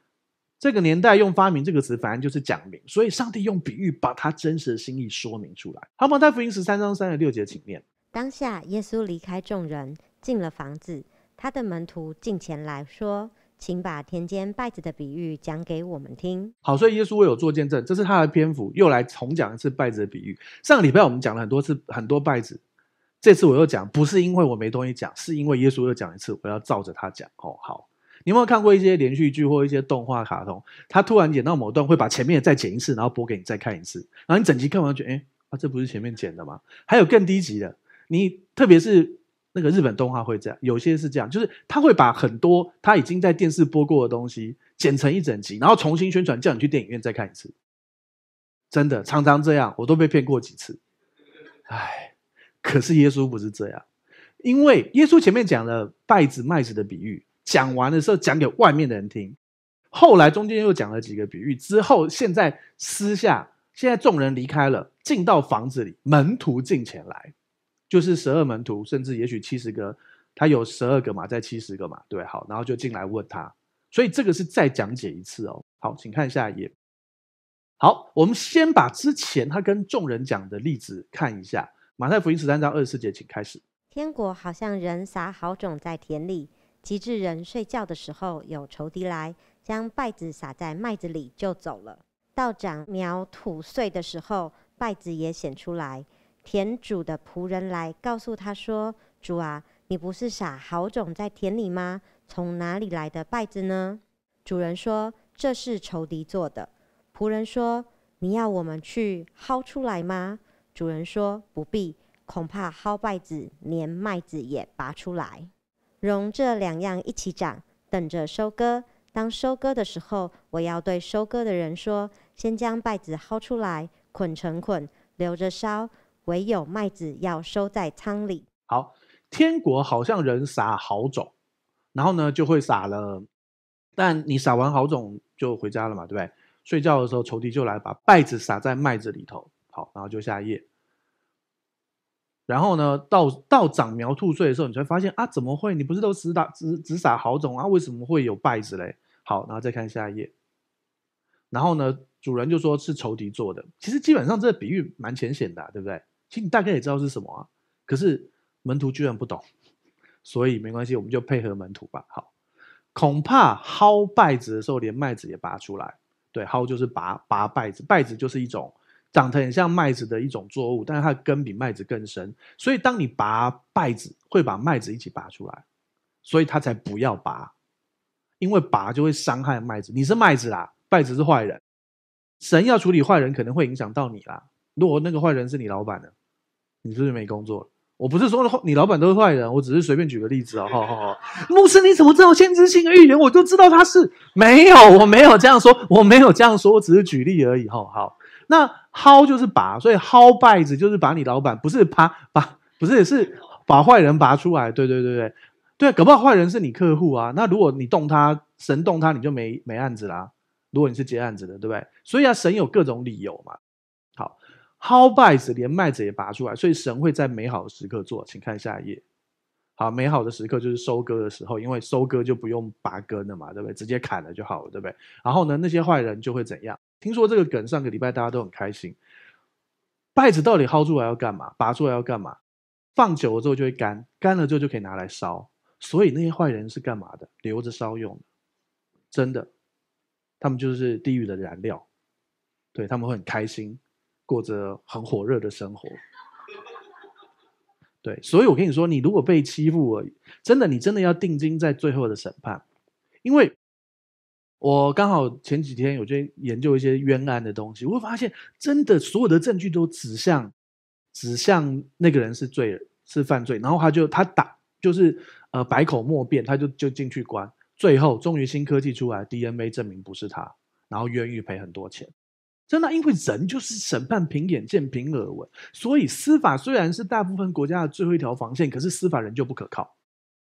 这个年代用“发明”这个词，反而就是讲明，所以上帝用比喻把他真实的心意说明出来。好，马太福音十三章三十六节，请念。当下耶稣离开众人，进了房子，他的门徒进前来说：“请把田间拜子的比喻讲给我们听。”好，所以耶稣为有做见证，这是他的篇幅，又来重讲一次拜子的比喻。上礼拜我们讲了很多次，很多拜子。这次我又讲，不是因为我没东西讲，是因为耶稣又讲一次，我要照着他讲哦。好，你有没有看过一些连续剧或一些动画卡通？他突然剪到某段，会把前面再剪一次，然后播给你再看一次，然后你整集看完觉，哎，啊，这不是前面剪的吗？还有更低级的，你特别是那个日本动画会这样，有些是这样，就是他会把很多他已经在电视播过的东西剪成一整集，然后重新宣传，叫你去电影院再看一次。真的，常常这样，我都被骗过几次，唉。可是耶稣不是这样，因为耶稣前面讲了稗子麦子的比喻，讲完的时候讲给外面的人听，后来中间又讲了几个比喻之后，现在私下，现在众人离开了，进到房子里，门徒进前来，就是十二门徒，甚至也许七十个，他有十二个嘛，在七十个嘛，对，好，然后就进来问他，所以这个是再讲解一次哦。好，请看下一页。好，我们先把之前他跟众人讲的例子看一下。马太福音十三章二十四节，请开始。天国好像人撒好种在田里，及至人睡觉的时候，有仇敌来，将稗子撒在麦子里，就走了。道长苗吐穗的时候，稗子也显出来。田主的仆人来告诉他说：“主啊，你不是撒好种在田里吗？从哪里来的稗子呢？”主人说：“这是仇敌做的。”仆人说：“你要我们去薅出来吗？”主人说：“不必，恐怕薅稗子连麦子也拔出来，容这两样一起长，等着收割。当收割的时候，我要对收割的人说：先将稗子薅出来，捆成捆，留着烧；唯有麦子要收在仓里。”好，天国好像人撒好种，然后呢就会撒了，但你撒完好种就回家了嘛，对不对？睡觉的时候，仇敌就来把稗子撒在麦子里头。好，然后就下一页。然后呢，到到长苗吐穗的时候，你才发现啊，怎么会？你不是都只打只只撒好种啊？为什么会有稗子嘞？好，然后再看下一页。然后呢，主人就说是仇敌做的。其实基本上这个比喻蛮浅显的，对不对？其实你大概也知道是什么啊。可是门徒居然不懂，所以没关系，我们就配合门徒吧。好，恐怕薅稗子的时候连麦子也拔出来。对，薅就是拔拔稗子，稗子就是一种。长得很像麦子的一种作物，但是它的根比麦子更深，所以当你拔麦子，会把麦子一起拔出来，所以它才不要拔，因为拔就会伤害麦子。你是麦子啦，麦子是坏人，神要处理坏人，可能会影响到你啦。如果那个坏人是你老板呢，你是不是没工作？我不是说你老板都是坏人，我只是随便举个例子哦。好好好，牧师你怎么知道先知性的预言？我就知道他是没有，我没有这样说，我没有这样说，我只是举例而已。吼，好。那薅就是拔，所以薅拜子就是把你老板不是拔拔不是是把坏人拔出来，对对对对对，搞不好坏人是你客户啊。那如果你动他神动他，你就没没案子啦。如果你是接案子的，对不对？所以啊，神有各种理由嘛。好，薅拜子连麦子也拔出来，所以神会在美好的时刻做，请看下一页。好，美好的时刻就是收割的时候，因为收割就不用拔根了嘛，对不对？直接砍了就好了，对不对？然后呢，那些坏人就会怎样？听说这个梗上个礼拜大家都很开心，败子到底薅出来要干嘛？拔出来要干嘛？放久了之后就会干，干了之后就可以拿来烧。所以那些坏人是干嘛的？留着烧用的，真的，他们就是地狱的燃料。对他们会很开心，过着很火热的生活。对，所以我跟你说，你如果被欺负了，真的，你真的要定睛在最后的审判，因为。我刚好前几天有去研究一些冤案的东西，我会发现真的所有的证据都指向指向那个人是罪人是犯罪，然后他就他打就是呃百口莫辩，他就就进去关，最后终于新科技出来，DNA 证明不是他，然后冤狱赔很多钱，真的因为人就是审判凭眼见凭耳闻，所以司法虽然是大部分国家的最后一条防线，可是司法人就不可靠。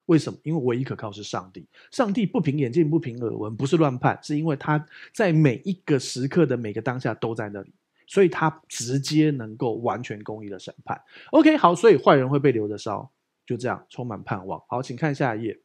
为什么？因为唯一可靠是上帝。上帝不凭眼见，不凭耳闻，不是乱判，是因为他在每一个时刻的每个当下都在那里，所以他直接能够完全公义的审判。OK，好，所以坏人会被留着烧，就这样充满盼望。好，请看下一页。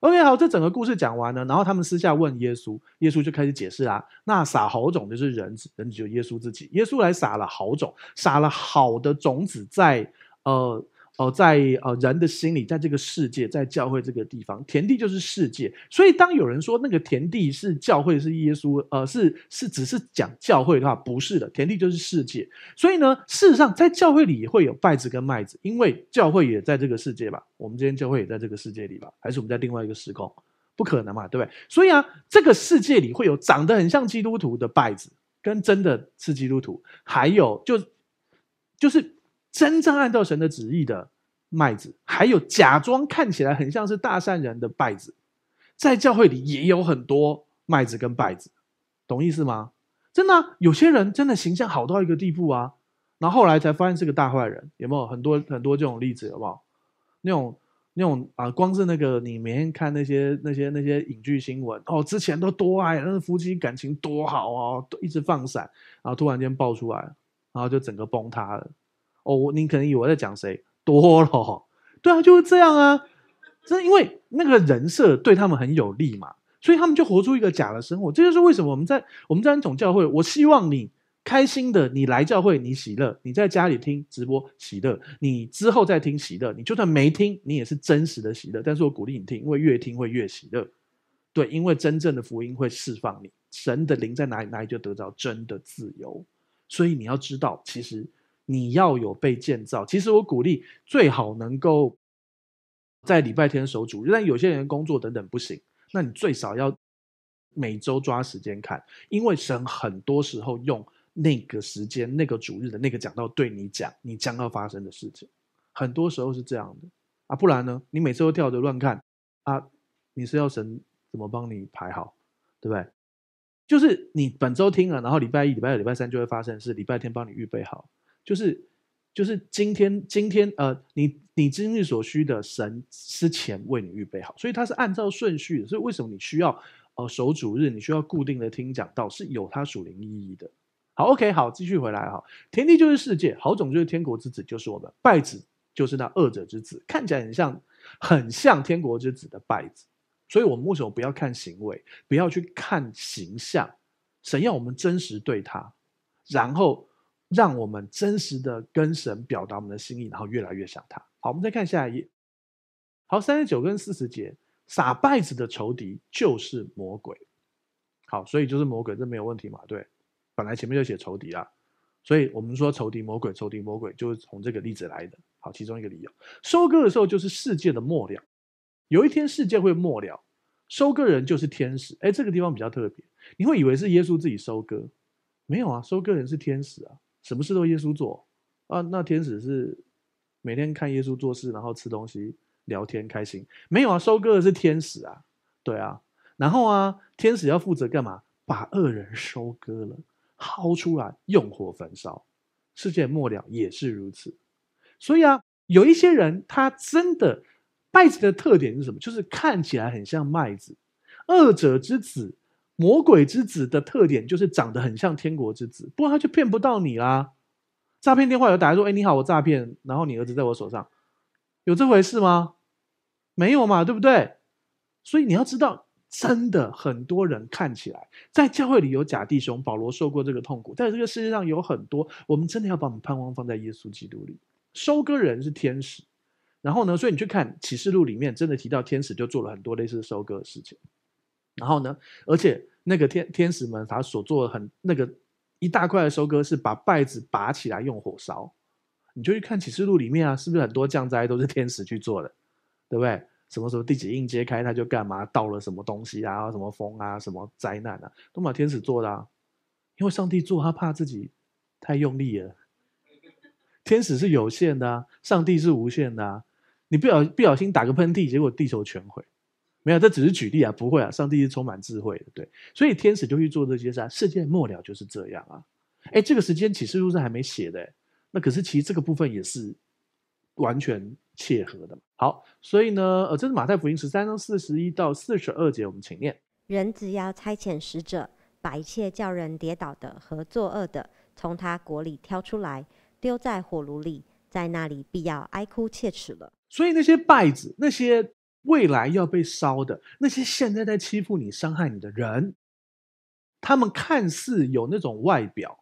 OK，好，这整个故事讲完了。然后他们私下问耶稣，耶稣就开始解释啦。那撒好种就是人人子，就耶稣自己。耶稣来撒了好种，撒了好的种子在呃。哦，在呃人的心里，在这个世界，在教会这个地方，田地就是世界。所以，当有人说那个田地是教会，是耶稣，呃，是是只是讲教会的话，不是的，田地就是世界。所以呢，事实上，在教会里也会有拜子跟麦子，因为教会也在这个世界吧？我们今天教会也在这个世界里吧？还是我们在另外一个时空？不可能嘛，对不对？所以啊，这个世界里会有长得很像基督徒的拜子，跟真的是基督徒，还有就就是。真正按照神的旨意的麦子，还有假装看起来很像是大善人的败子，在教会里也有很多麦子跟败子，懂意思吗？真的有些人真的形象好到一个地步啊，然后后来才发现是个大坏人，有没有？很多很多这种例子，有没有那种那种啊，光是那个你每天看那些那些那些影剧新闻哦，之前都多爱，那夫妻感情多好啊，一直放闪，然后突然间爆出来，然后就整个崩塌了。哦，你可能以为在讲谁多了，对啊，就是这样啊，这因为那个人设对他们很有利嘛，所以他们就活出一个假的生活。这就是为什么我们在我们在种教会，我希望你开心的，你来教会你喜乐，你在家里听直播喜乐，你之后再听喜乐，你就算没听，你也是真实的喜乐。但是我鼓励你听，因为越听会越喜乐。对，因为真正的福音会释放你，神的灵在哪里，哪里就得到真的自由。所以你要知道，其实。你要有被建造。其实我鼓励最好能够在礼拜天守主日，但有些人工作等等不行，那你最少要每周抓时间看，因为神很多时候用那个时间、那个主日的那个讲道对你讲你将要发生的事情，很多时候是这样的啊。不然呢，你每次都跳着乱看啊，你是要神怎么帮你排好，对不对？就是你本周听了，然后礼拜一、礼拜二、礼拜三就会发生的事，礼拜天帮你预备好。就是就是今天今天呃，你你今日所需的神之前为你预备好，所以它是按照顺序的。所以为什么你需要呃守主日，你需要固定的听讲道，是有它属灵意义的。好，OK，好，继续回来哈。天地就是世界，好种就是天国之子，就是我们拜子，就是那恶者之子，看起来很像，很像天国之子的拜子。所以我们为什么不要看行为，不要去看形象，神要我们真实对他，然后。让我们真实的跟神表达我们的心意，然后越来越像他。好，我们再看下一页。好，三十九跟四十节，撒拜子的仇敌就是魔鬼。好，所以就是魔鬼，这没有问题嘛？对，本来前面就写仇敌啊，所以我们说仇敌魔鬼，仇敌魔鬼就是从这个例子来的。好，其中一个理由，收割的时候就是世界的末了，有一天世界会末了，收割人就是天使。哎，这个地方比较特别，你会以为是耶稣自己收割，没有啊，收割人是天使啊。什么事都耶稣做啊？那天使是每天看耶稣做事，然后吃东西、聊天、开心，没有啊？收割的是天使啊，对啊。然后啊，天使要负责干嘛？把恶人收割了，薅出来用火焚烧。世界末了也是如此。所以啊，有一些人他真的麦子的特点是什么？就是看起来很像麦子，恶者之子。魔鬼之子的特点就是长得很像天国之子，不过他就骗不到你啦。诈骗电话有打来说：“哎，你好，我诈骗，然后你儿子在我手上，有这回事吗？”没有嘛，对不对？所以你要知道，真的很多人看起来在教会里有假弟兄。保罗受过这个痛苦，在这个世界上有很多，我们真的要把我们盼望放在耶稣基督里。收割人是天使，然后呢？所以你去看启示录里面，真的提到天使就做了很多类似收割的事情，然后呢？而且。那个天天使们，他所做的很那个一大块的收割，是把败子拔起来用火烧。你就去看启示录里面啊，是不是很多降灾都是天使去做的，对不对？什么什么地址印揭开，他就干嘛倒了什么东西啊？什么风啊？什么灾难啊？都把天使做的，啊。因为上帝做他怕自己太用力了，天使是有限的，上帝是无限的。你不小不小心打个喷嚏，结果地球全毁。没有，这只是举例啊，不会啊，上帝是充满智慧的，对，所以天使就去做这些啊。世界末了就是这样啊，哎，这个时间启示录是还没写的，那可是其实这个部分也是完全切合的。好，所以呢，呃，这是马太福音十三章四十一到四十二节，我们请念：人只要差遣使者，把一切叫人跌倒的和作恶的，从他国里挑出来，丢在火炉里，在那里必要哀哭切齿了。所以那些败子，那些。未来要被烧的那些现在在欺负你、伤害你的人，他们看似有那种外表，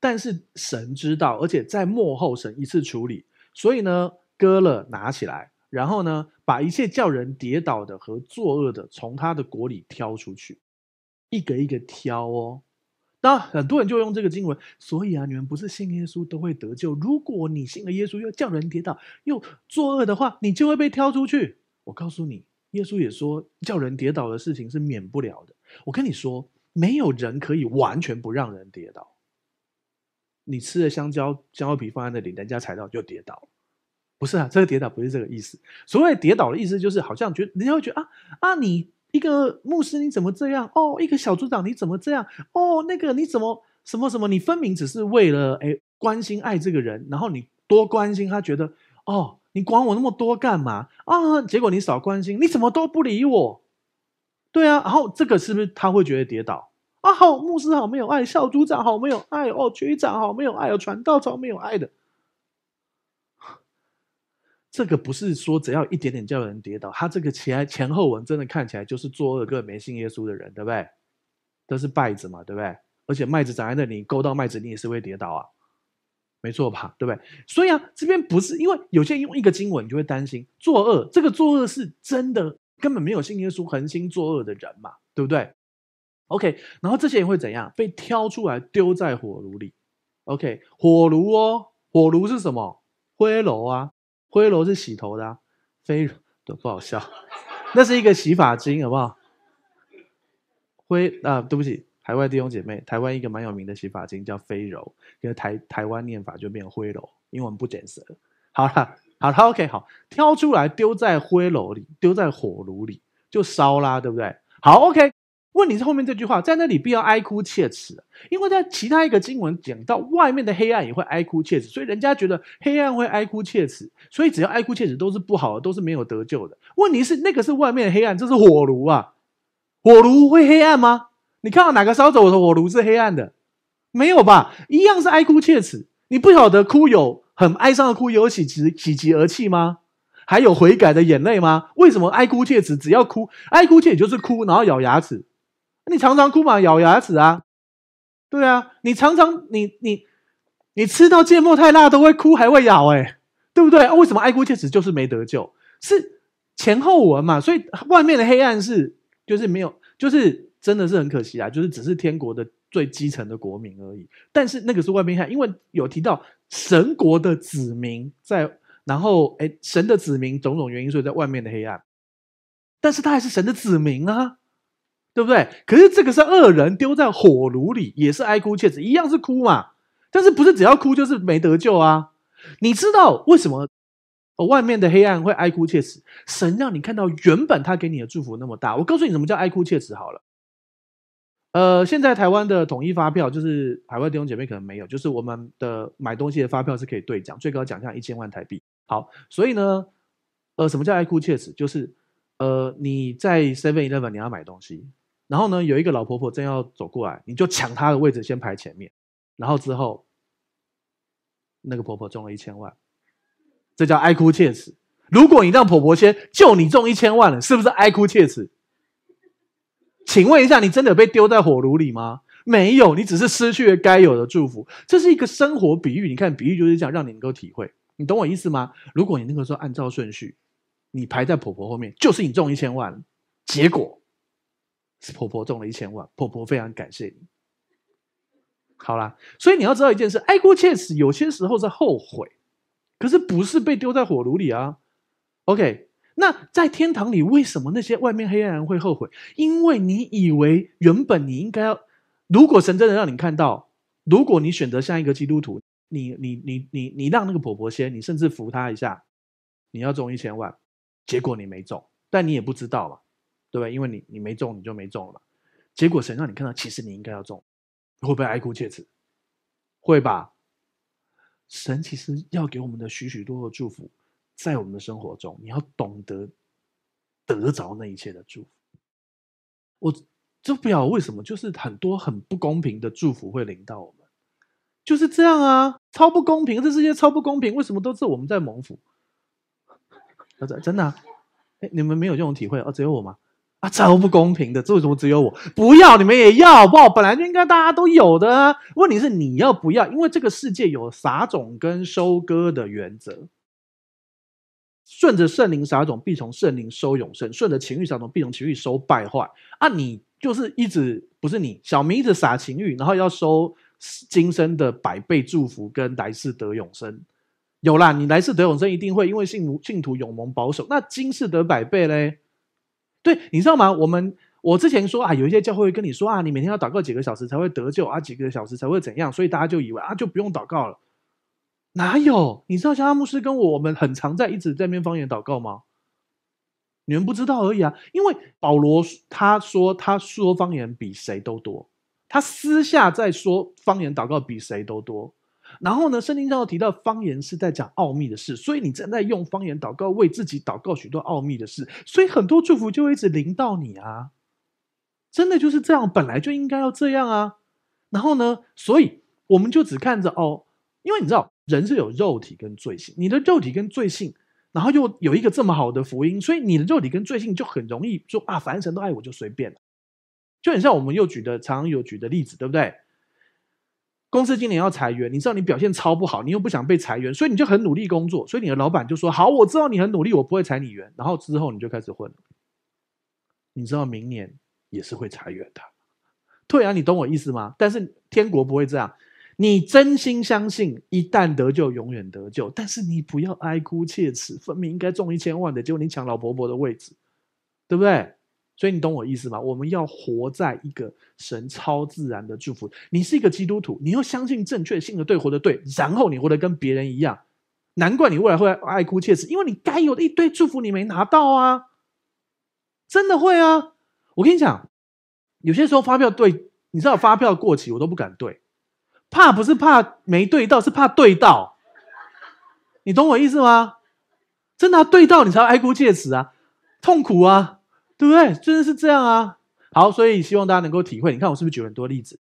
但是神知道，而且在幕后神一次处理。所以呢，割了拿起来，然后呢，把一切叫人跌倒的和作恶的，从他的国里挑出去，一个一个挑哦。那很多人就用这个经文，所以啊，你们不是信耶稣都会得救。如果你信了耶稣，又叫人跌倒又作恶的话，你就会被挑出去。我告诉你，耶稣也说，叫人跌倒的事情是免不了的。我跟你说，没有人可以完全不让人跌倒。你吃了香蕉，香蕉皮放在那里，人家踩到就跌倒，不是啊？这个跌倒不是这个意思。所谓跌倒的意思，就是好像觉，人家觉得啊啊，你一个牧师你怎么这样哦？一个小组长你怎么这样哦？那个你怎么什么什么？你分明只是为了哎关心爱这个人，然后你多关心他，觉得。哦，你管我那么多干嘛啊？结果你少关心，你怎么都不理我，对啊。然后这个是不是他会觉得跌倒啊？好，牧师好没有爱，小组长好没有爱，哦，局长好没有爱，哦，传道长没有爱的。这个不是说只要一点点叫人跌倒，他这个前前后文真的看起来就是作恶个没信耶稣的人，对不对？都是败子嘛，对不对？而且麦子长在那里，勾到麦子你也是会跌倒啊。没错吧，对不对？所以啊，这边不是因为有些人用一个经文，你就会担心作恶。这个作恶是真的，根本没有信耶稣、恒心作恶的人嘛，对不对？OK，然后这些人会怎样？被挑出来丢在火炉里。OK，火炉哦，火炉是什么？灰楼啊，灰楼是洗头的，啊，非都不好笑，那是一个洗发精，好不好？灰啊，对不起。台湾弟兄姐妹，台湾一个蛮有名的洗发精叫飞柔，跟台台湾念法就变灰柔，英文不简写。好了，好了，OK，好，挑出来丢在灰柔里，丢在火炉里就烧啦，对不对？好，OK。问题是后面这句话，在那里必要哀哭切齿，因为在其他一个经文讲到外面的黑暗也会哀哭切齿，所以人家觉得黑暗会哀哭切齿，所以只要哀哭切齿都是不好的，都是没有得救的。问题是那个是外面的黑暗，这是火炉啊，火炉会黑暗吗？你看到哪个烧着我的火炉是黑暗的？没有吧？一样是哀哭切齿。你不晓得哭有很哀伤的哭，有喜极喜极而泣吗？还有悔改的眼泪吗？为什么哀哭切齿只要哭？哀哭切就是哭，然后咬牙齿。你常常哭嘛，咬牙齿啊？对啊，你常常你你你吃到芥末太辣都会哭，还会咬哎，对不对？为什么哀哭切齿就是没得救？是前后文嘛？所以外面的黑暗是就是没有就是。真的是很可惜啊，就是只是天国的最基层的国民而已。但是那个是外面看，因为有提到神国的子民在，然后哎，神的子民种种原因，所以在外面的黑暗。但是他还是神的子民啊，对不对？可是这个是恶人丢在火炉里，也是哀哭切齿，一样是哭嘛。但是不是只要哭就是没得救啊？你知道为什么外面的黑暗会哀哭切齿？神让你看到原本他给你的祝福那么大，我告诉你什么叫哀哭切齿好了。呃，现在台湾的统一发票就是海外弟兄姐妹可能没有，就是我们的买东西的发票是可以兑奖，最高奖项一千万台币。好，所以呢，呃，什么叫爱哭切齿？就是呃你在 Seven Eleven 你要买东西，然后呢有一个老婆婆正要走过来，你就抢她的位置先排前面，然后之后那个婆婆中了一千万，这叫爱哭切齿。如果你让婆婆先，就你中一千万了，是不是爱哭切齿？请问一下，你真的被丢在火炉里吗？没有，你只是失去了该有的祝福。这是一个生活比喻，你看，比喻就是这样，让你能够体会。你懂我意思吗？如果你那个时候按照顺序，你排在婆婆后面，就是你中一千万，结果是婆婆中了一千万，婆婆非常感谢你。好啦，所以你要知道一件事，爱哭切齿有些时候是后悔，可是不是被丢在火炉里啊。OK。那在天堂里，为什么那些外面黑暗人会后悔？因为你以为原本你应该要，如果神真的让你看到，如果你选择像一个基督徒，你你你你你让那个婆婆先，你甚至扶她一下，你要中一千万，结果你没中，但你也不知道了，对不对？因为你你没中，你就没中了。结果神让你看到，其实你应该要中，会不会哀哭切齿？会吧。神其实要给我们的许许多多祝福。在我们的生活中，你要懂得得着那一切的祝福。我就不晓为什么，就是很多很不公平的祝福会临到我们，就是这样啊，超不公平！这世界超不公平，为什么都是我们在蒙福？真的？哎，你们没有这种体会啊？只有我吗？啊，超不公平的，这为什么只有我？不要，你们也要不？本来就应该大家都有的啊。问题是你要不要？因为这个世界有撒种跟收割的原则。顺着圣灵撒种，必从圣灵收永生；顺着情欲撒种，必从情欲收败坏。啊，你就是一直不是你小明一直撒情欲，然后要收今生的百倍祝福，跟来世得永生。有啦，你来世得永生一定会，因为信徒信徒永蒙保守。那今世得百倍嘞？对，你知道吗？我们我之前说啊，有一些教会跟你说啊，你每天要祷告几个小时才会得救啊，几个小时才会怎样，所以大家就以为啊，就不用祷告了。哪有？你知道像阿木斯跟我，们很常在一直在那边方言祷告吗？你们不知道而已啊。因为保罗他说他说方言比谁都多，他私下在说方言祷告比谁都多。然后呢，圣经上又提到方言是在讲奥秘的事，所以你正在用方言祷告，为自己祷告许多奥秘的事，所以很多祝福就一直临到你啊。真的就是这样，本来就应该要这样啊。然后呢，所以我们就只看着哦，因为你知道。人是有肉体跟罪性，你的肉体跟罪性，然后又有一个这么好的福音，所以你的肉体跟罪性就很容易说啊，凡神都爱我，就随便了。就很像我们又举的常有举的例子，对不对？公司今年要裁员，你知道你表现超不好，你又不想被裁员，所以你就很努力工作，所以你的老板就说好，我知道你很努力，我不会裁你员。然后之后你就开始混了。你知道明年也是会裁员的，对啊，你懂我意思吗？但是天国不会这样。你真心相信，一旦得救，永远得救。但是你不要哀哭切齿，分明应该中一千万的，结果你抢老婆婆的位置，对不对？所以你懂我意思吗？我们要活在一个神超自然的祝福。你是一个基督徒，你要相信正确，信的对，活的对，然后你活得跟别人一样。难怪你未来会爱哭切齿，因为你该有的一堆祝福你没拿到啊！真的会啊！我跟你讲，有些时候发票对你知道，发票过期我都不敢对。怕不是怕没对到，是怕对到。你懂我意思吗？真的对到，你才哀哭切齿啊，痛苦啊，对不对？真的是这样啊。好，所以希望大家能够体会。你看我是不是举很多例子，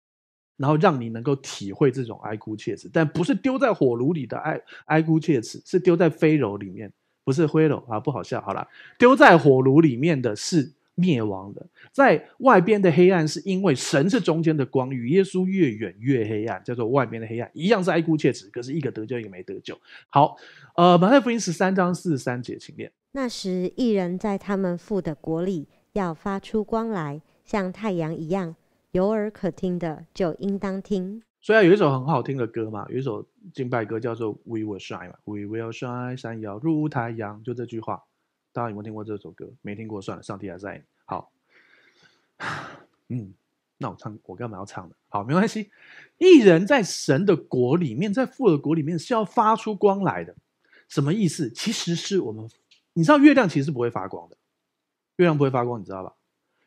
然后让你能够体会这种哀哭切齿？但不是丢在火炉里的哀哀哭切齿，是丢在飞柔里面，不是灰柔啊，不好笑。好了，丢在火炉里面的是。灭亡的。在外边的黑暗，是因为神是中间的光，与耶稣越远越黑暗，叫做外边的黑暗，一样是哀哭切齿，可是一个得救一个没得救。好，呃，马太福音十三章四十三节，请念。那时，一人在他们父的国里，要发出光来，像太阳一样，有耳可听的，就应当听。所以有一首很好听的歌嘛，有一首敬拜歌叫做《We Will Shine》，We Will Shine，闪耀如太阳，就这句话。大家有没有听过这首歌？没听过算了。上帝爱在你。好，嗯，那我唱，我干嘛要唱呢？好，没关系。艺人在神的国里面，在富的国里面是要发出光来的。什么意思？其实是我们，你知道月亮其实是不会发光的。月亮不会发光，你知道吧？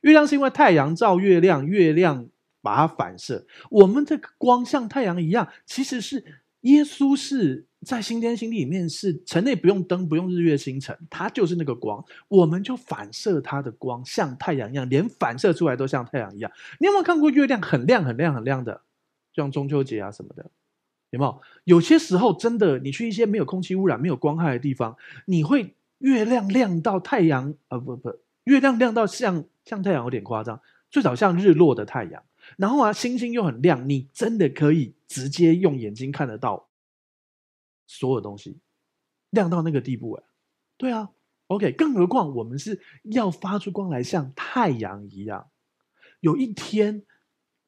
月亮是因为太阳照月亮，月亮把它反射。我们这个光像太阳一样，其实是。耶稣是在新天新地里面，是城内不用灯不用日月星辰，他就是那个光，我们就反射他的光，像太阳一样，连反射出来都像太阳一样。你有没有看过月亮很亮很亮很亮的，像中秋节啊什么的，有没有？有些时候真的，你去一些没有空气污染、没有光害的地方，你会月亮亮到太阳啊不不，月亮亮到像像太阳有点夸张，最早像日落的太阳。然后啊，星星又很亮，你真的可以直接用眼睛看得到所有东西，亮到那个地步哎，对啊，OK。更何况我们是要发出光来，像太阳一样。有一天，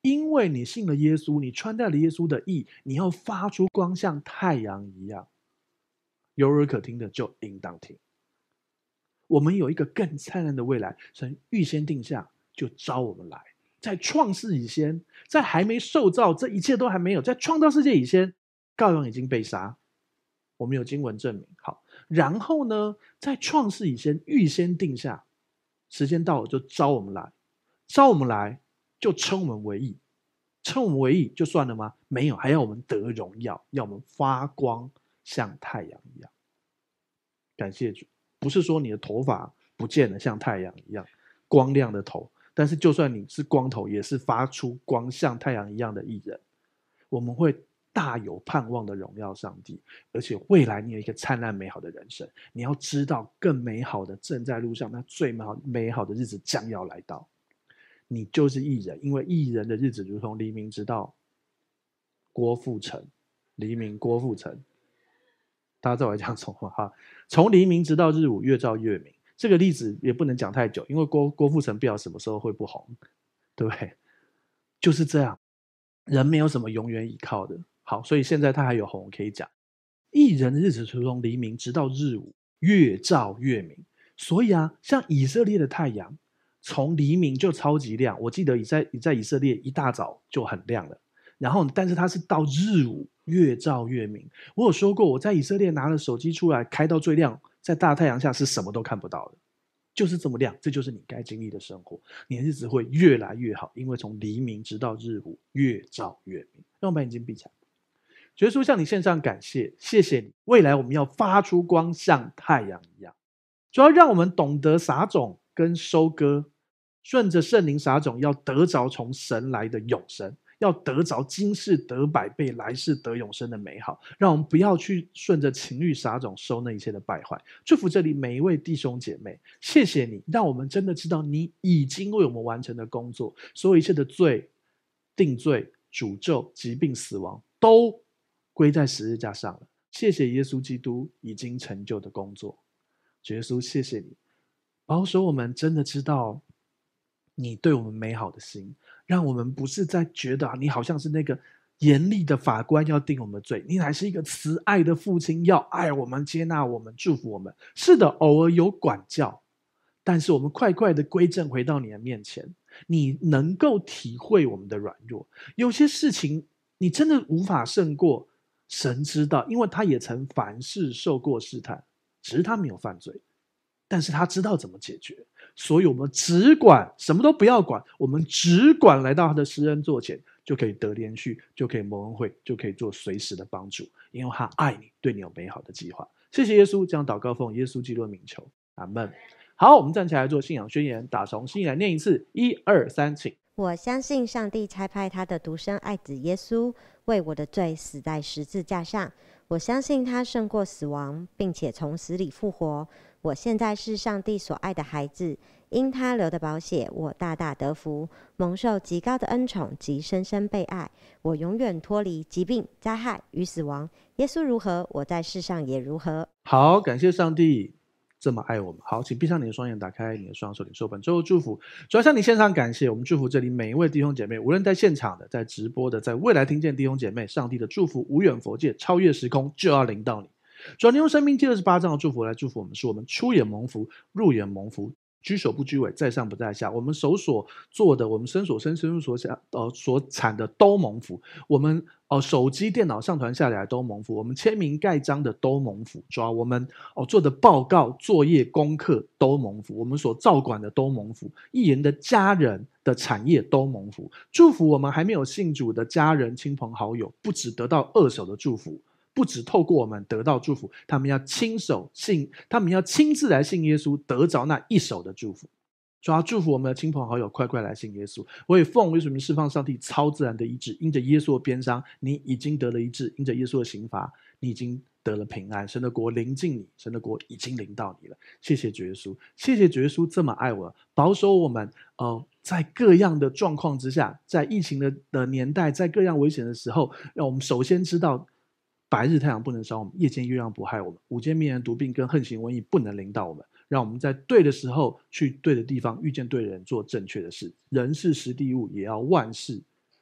因为你信了耶稣，你穿戴了耶稣的义，你要发出光，像太阳一样。有耳可听的，就应当听。我们有一个更灿烂的未来，神预先定下，就招我们来。在创世以前，在还没受造，这一切都还没有。在创造世界以前，羔羊已经被杀，我们有经文证明。好，然后呢，在创世以前预先定下，时间到了就招我们来，招我们来就称我们为义，称我们为义就算了吗？没有，还要我们得荣耀，要我们发光像太阳一样。感谢主，不是说你的头发不见了像太阳一样光亮的头。但是，就算你是光头，也是发出光，像太阳一样的艺人。我们会大有盼望的荣耀上帝，而且未来你有一个灿烂美好的人生。你要知道，更美好的正在路上，那最美好、美好的日子将要来到。你就是艺人，因为艺人的日子如同黎明之道。郭富城，黎明，郭富城，大家再我讲重复哈，从黎明直到日午，越照越明。这个例子也不能讲太久，因为郭郭富城不知道什么时候会不红，对不对？就是这样，人没有什么永远依靠的。好，所以现在他还有红，可以讲。艺人的日子，从黎明直到日午，越照越明。所以啊，像以色列的太阳，从黎明就超级亮。我记得在在以色列一大早就很亮了。然后，但是他是到日午越照越明。我有说过，我在以色列拿了手机出来开到最亮。在大太阳下是什么都看不到的，就是这么亮，这就是你该经历的生活，你的日子会越来越好，因为从黎明直到日午，越照越明。让我把眼睛闭起来，觉叔向你献上感谢，谢谢你。未来我们要发出光，像太阳一样，主要让我们懂得撒种跟收割，顺着圣灵撒种，要得着从神来的永生。要得着今世得百倍，来世得永生的美好，让我们不要去顺着情欲撒种，收那一切的败坏。祝福这里每一位弟兄姐妹，谢谢你，让我们真的知道你已经为我们完成的工作，所有一切的罪、定罪、诅咒、疾病、死亡，都归在十字架上了。谢谢耶稣基督已经成就的工作，耶稣，谢谢你，保守我们真的知道。你对我们美好的心，让我们不是在觉得啊，你好像是那个严厉的法官要定我们的罪，你还是一个慈爱的父亲，要爱我们、接纳我们、祝福我们。是的，偶尔有管教，但是我们快快的归正，回到你的面前，你能够体会我们的软弱。有些事情你真的无法胜过神，知道，因为他也曾凡事受过试探，只是他没有犯罪。但是他知道怎么解决，所以我们只管什么都不要管，我们只管来到他的施恩座前，就可以得连续，就可以蒙恩惠，就可以做随时的帮助，因为他爱你，对你有美好的计划。谢谢耶稣，这样祷告奉耶稣基督的名求，阿门。好，我们站起来做信仰宣言，打从心里来念一次，一二三，请。我相信上帝差派他的独生爱子耶稣为我的罪死在十字架上，我相信他胜过死亡，并且从死里复活。我现在是上帝所爱的孩子，因他留的保险，我大大得福，蒙受极高的恩宠及深深被爱。我永远脱离疾病、灾害与死亡。耶稣如何，我在世上也如何。好，感谢上帝这么爱我们。好，请闭上你的双眼，打开你的双手，领受本周的祝福。主要向你献上感谢，我们祝福这里每一位弟兄姐妹，无论在现场的、在直播的、在未来听见弟兄姐妹，上帝的祝福无远佛界，超越时空，就要临到你。主要你用《生命第二十八章的祝福来祝福我们，使我们出也蒙福，入也蒙福，居首不居尾，在上不在下。我们手所做的，我们身所身身所下呃所产的都蒙福。我们哦手机、电脑上传下来都蒙福。我们签名盖章的都蒙福。主要我们哦做的报告、作业、功课都蒙福。我们所照管的都蒙福。一人的家人的产业都蒙福。祝福我们还没有信主的家人、亲朋好友，不只得到二手的祝福。不止透过我们得到祝福，他们要亲手信，他们要亲自来信耶稣，得着那一手的祝福。主要祝福我们的亲朋好友，快快来信耶稣。我也奉为什么释放上帝超自然的医治，因着耶稣的鞭伤，你已经得了医治；因着耶稣的刑罚，你已经得了平安。神的国临近你，神的国已经临到你了。谢谢主耶稣，谢谢主耶稣这么爱我，保守我们。哦，在各样的状况之下，在疫情的的年代，在各样危险的时候，让我们首先知道。白日太阳不能伤我们，夜间月亮不害我们，午间病人、毒病跟横行瘟疫不能领导我们。让我们在对的时候去对的地方，遇见对人，做正确的事。人是十地物，也要万事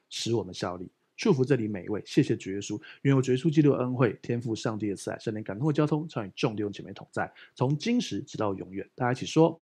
使我们效力。祝福这里每一位，谢谢主耶稣，愿我主耶稣基督的恩惠、天赋上帝的慈爱、圣灵感动的交通，常与众弟兄姐妹同在，从今时直到永远。大家一起说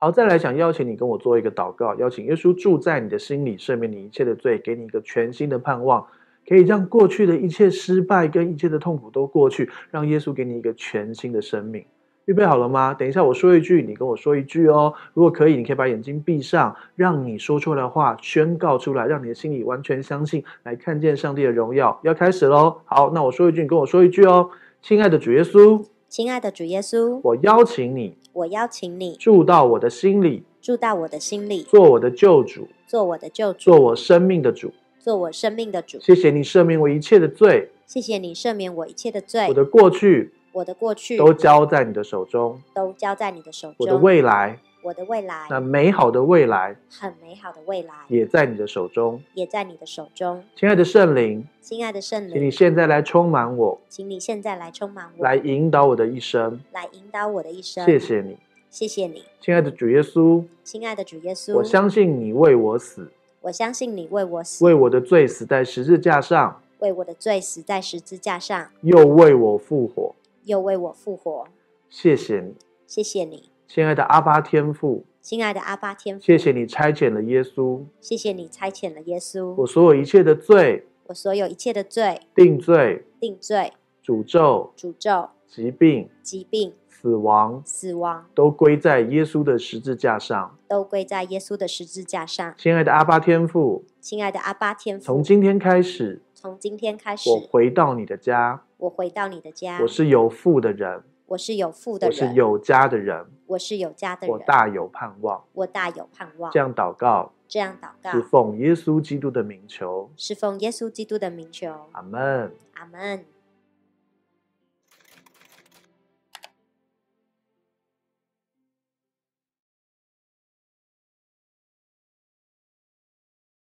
好，再来想邀请你跟我做一个祷告，邀请耶稣住在你的心里，赦免你一切的罪，给你一个全新的盼望。可以让过去的一切失败跟一切的痛苦都过去，让耶稣给你一个全新的生命。预备好了吗？等一下我说一句，你跟我说一句哦。如果可以，你可以把眼睛闭上，让你说出来的话宣告出来，让你的心里完全相信，来看见上帝的荣耀。要开始喽！好，那我说一句，你跟我说一句哦。亲爱的主耶稣，亲爱的主耶稣，我邀请你，我邀请你住到我的心里，住到我的心里，做我的救主，做我的救主，做我生命的主。做我生命的主，谢谢你赦免我一切的罪，谢谢你赦免我一切的罪，我的过去，我的过去都交在你的手中，都交在你的手中，我的未来，我的未来，那美好的未来，很美好的未来也在你的手中，也在你的手中，亲爱的圣灵，亲爱的圣灵，请你现在来充满我，请你现在来充满我，来引导我的一生，来引导我的一生，谢谢你，谢谢你，亲爱的主耶稣，亲爱的主耶稣，我相信你为我死。我相信你为我死，为我的罪死在十字架上，为我的罪死在十字架上，又为我复活，又为我复活。谢谢你，谢谢你，亲爱的阿巴天父，亲爱的阿巴天父，谢谢你差遣了耶稣，谢谢你差遣了耶稣。我所有一切的罪，我所有一切的罪，定罪，定罪，诅咒，诅咒，疾病，疾病。死亡，死亡都归在耶稣的十字架上，都归在耶稣的十字架上。亲爱的阿巴天父，亲爱的阿巴天父，从今天开始，从今天开始，我回到你的家，我回到你的家。我是有父的人，我是有父的人，我是有家的人，我是有家的人。我大有盼望，我大有盼望。这样祷告，这样祷告，是奉耶稣基督的名求，是奉耶稣基督的名求。阿门，阿门。